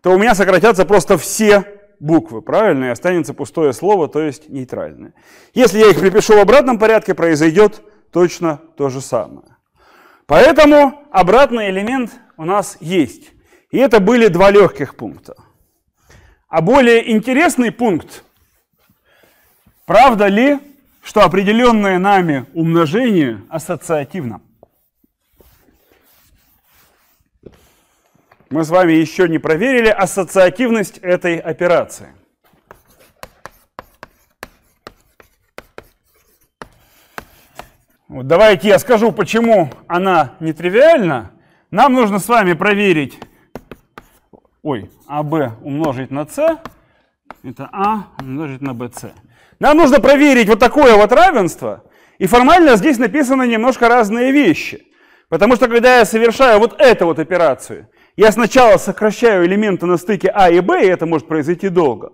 то у меня сократятся просто все буквы, правильно, и останется пустое слово, то есть нейтральное. Если я их припишу в обратном порядке, произойдет точно то же самое. Поэтому обратный элемент у нас есть. И это были два легких пункта. А более интересный пункт, правда ли, что определенное нами умножение ассоциативно? мы с вами еще не проверили ассоциативность этой операции. Вот давайте я скажу, почему она нетривиальна. Нам нужно с вами проверить, ой, АБ умножить на С, это А умножить на БС. Нам нужно проверить вот такое вот равенство, и формально здесь написаны немножко разные вещи. Потому что когда я совершаю вот эту вот операцию, я сначала сокращаю элементы на стыке А и Б, и это может произойти долго.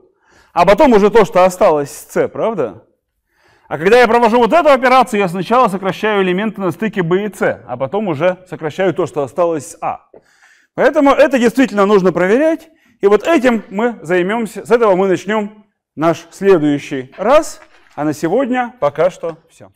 А потом уже то, что осталось с правда? А когда я провожу вот эту операцию, я сначала сокращаю элементы на стыке Б и С, а потом уже сокращаю то, что осталось А. Поэтому это действительно нужно проверять. И вот этим мы займемся, с этого мы начнем наш следующий раз. А на сегодня пока что все.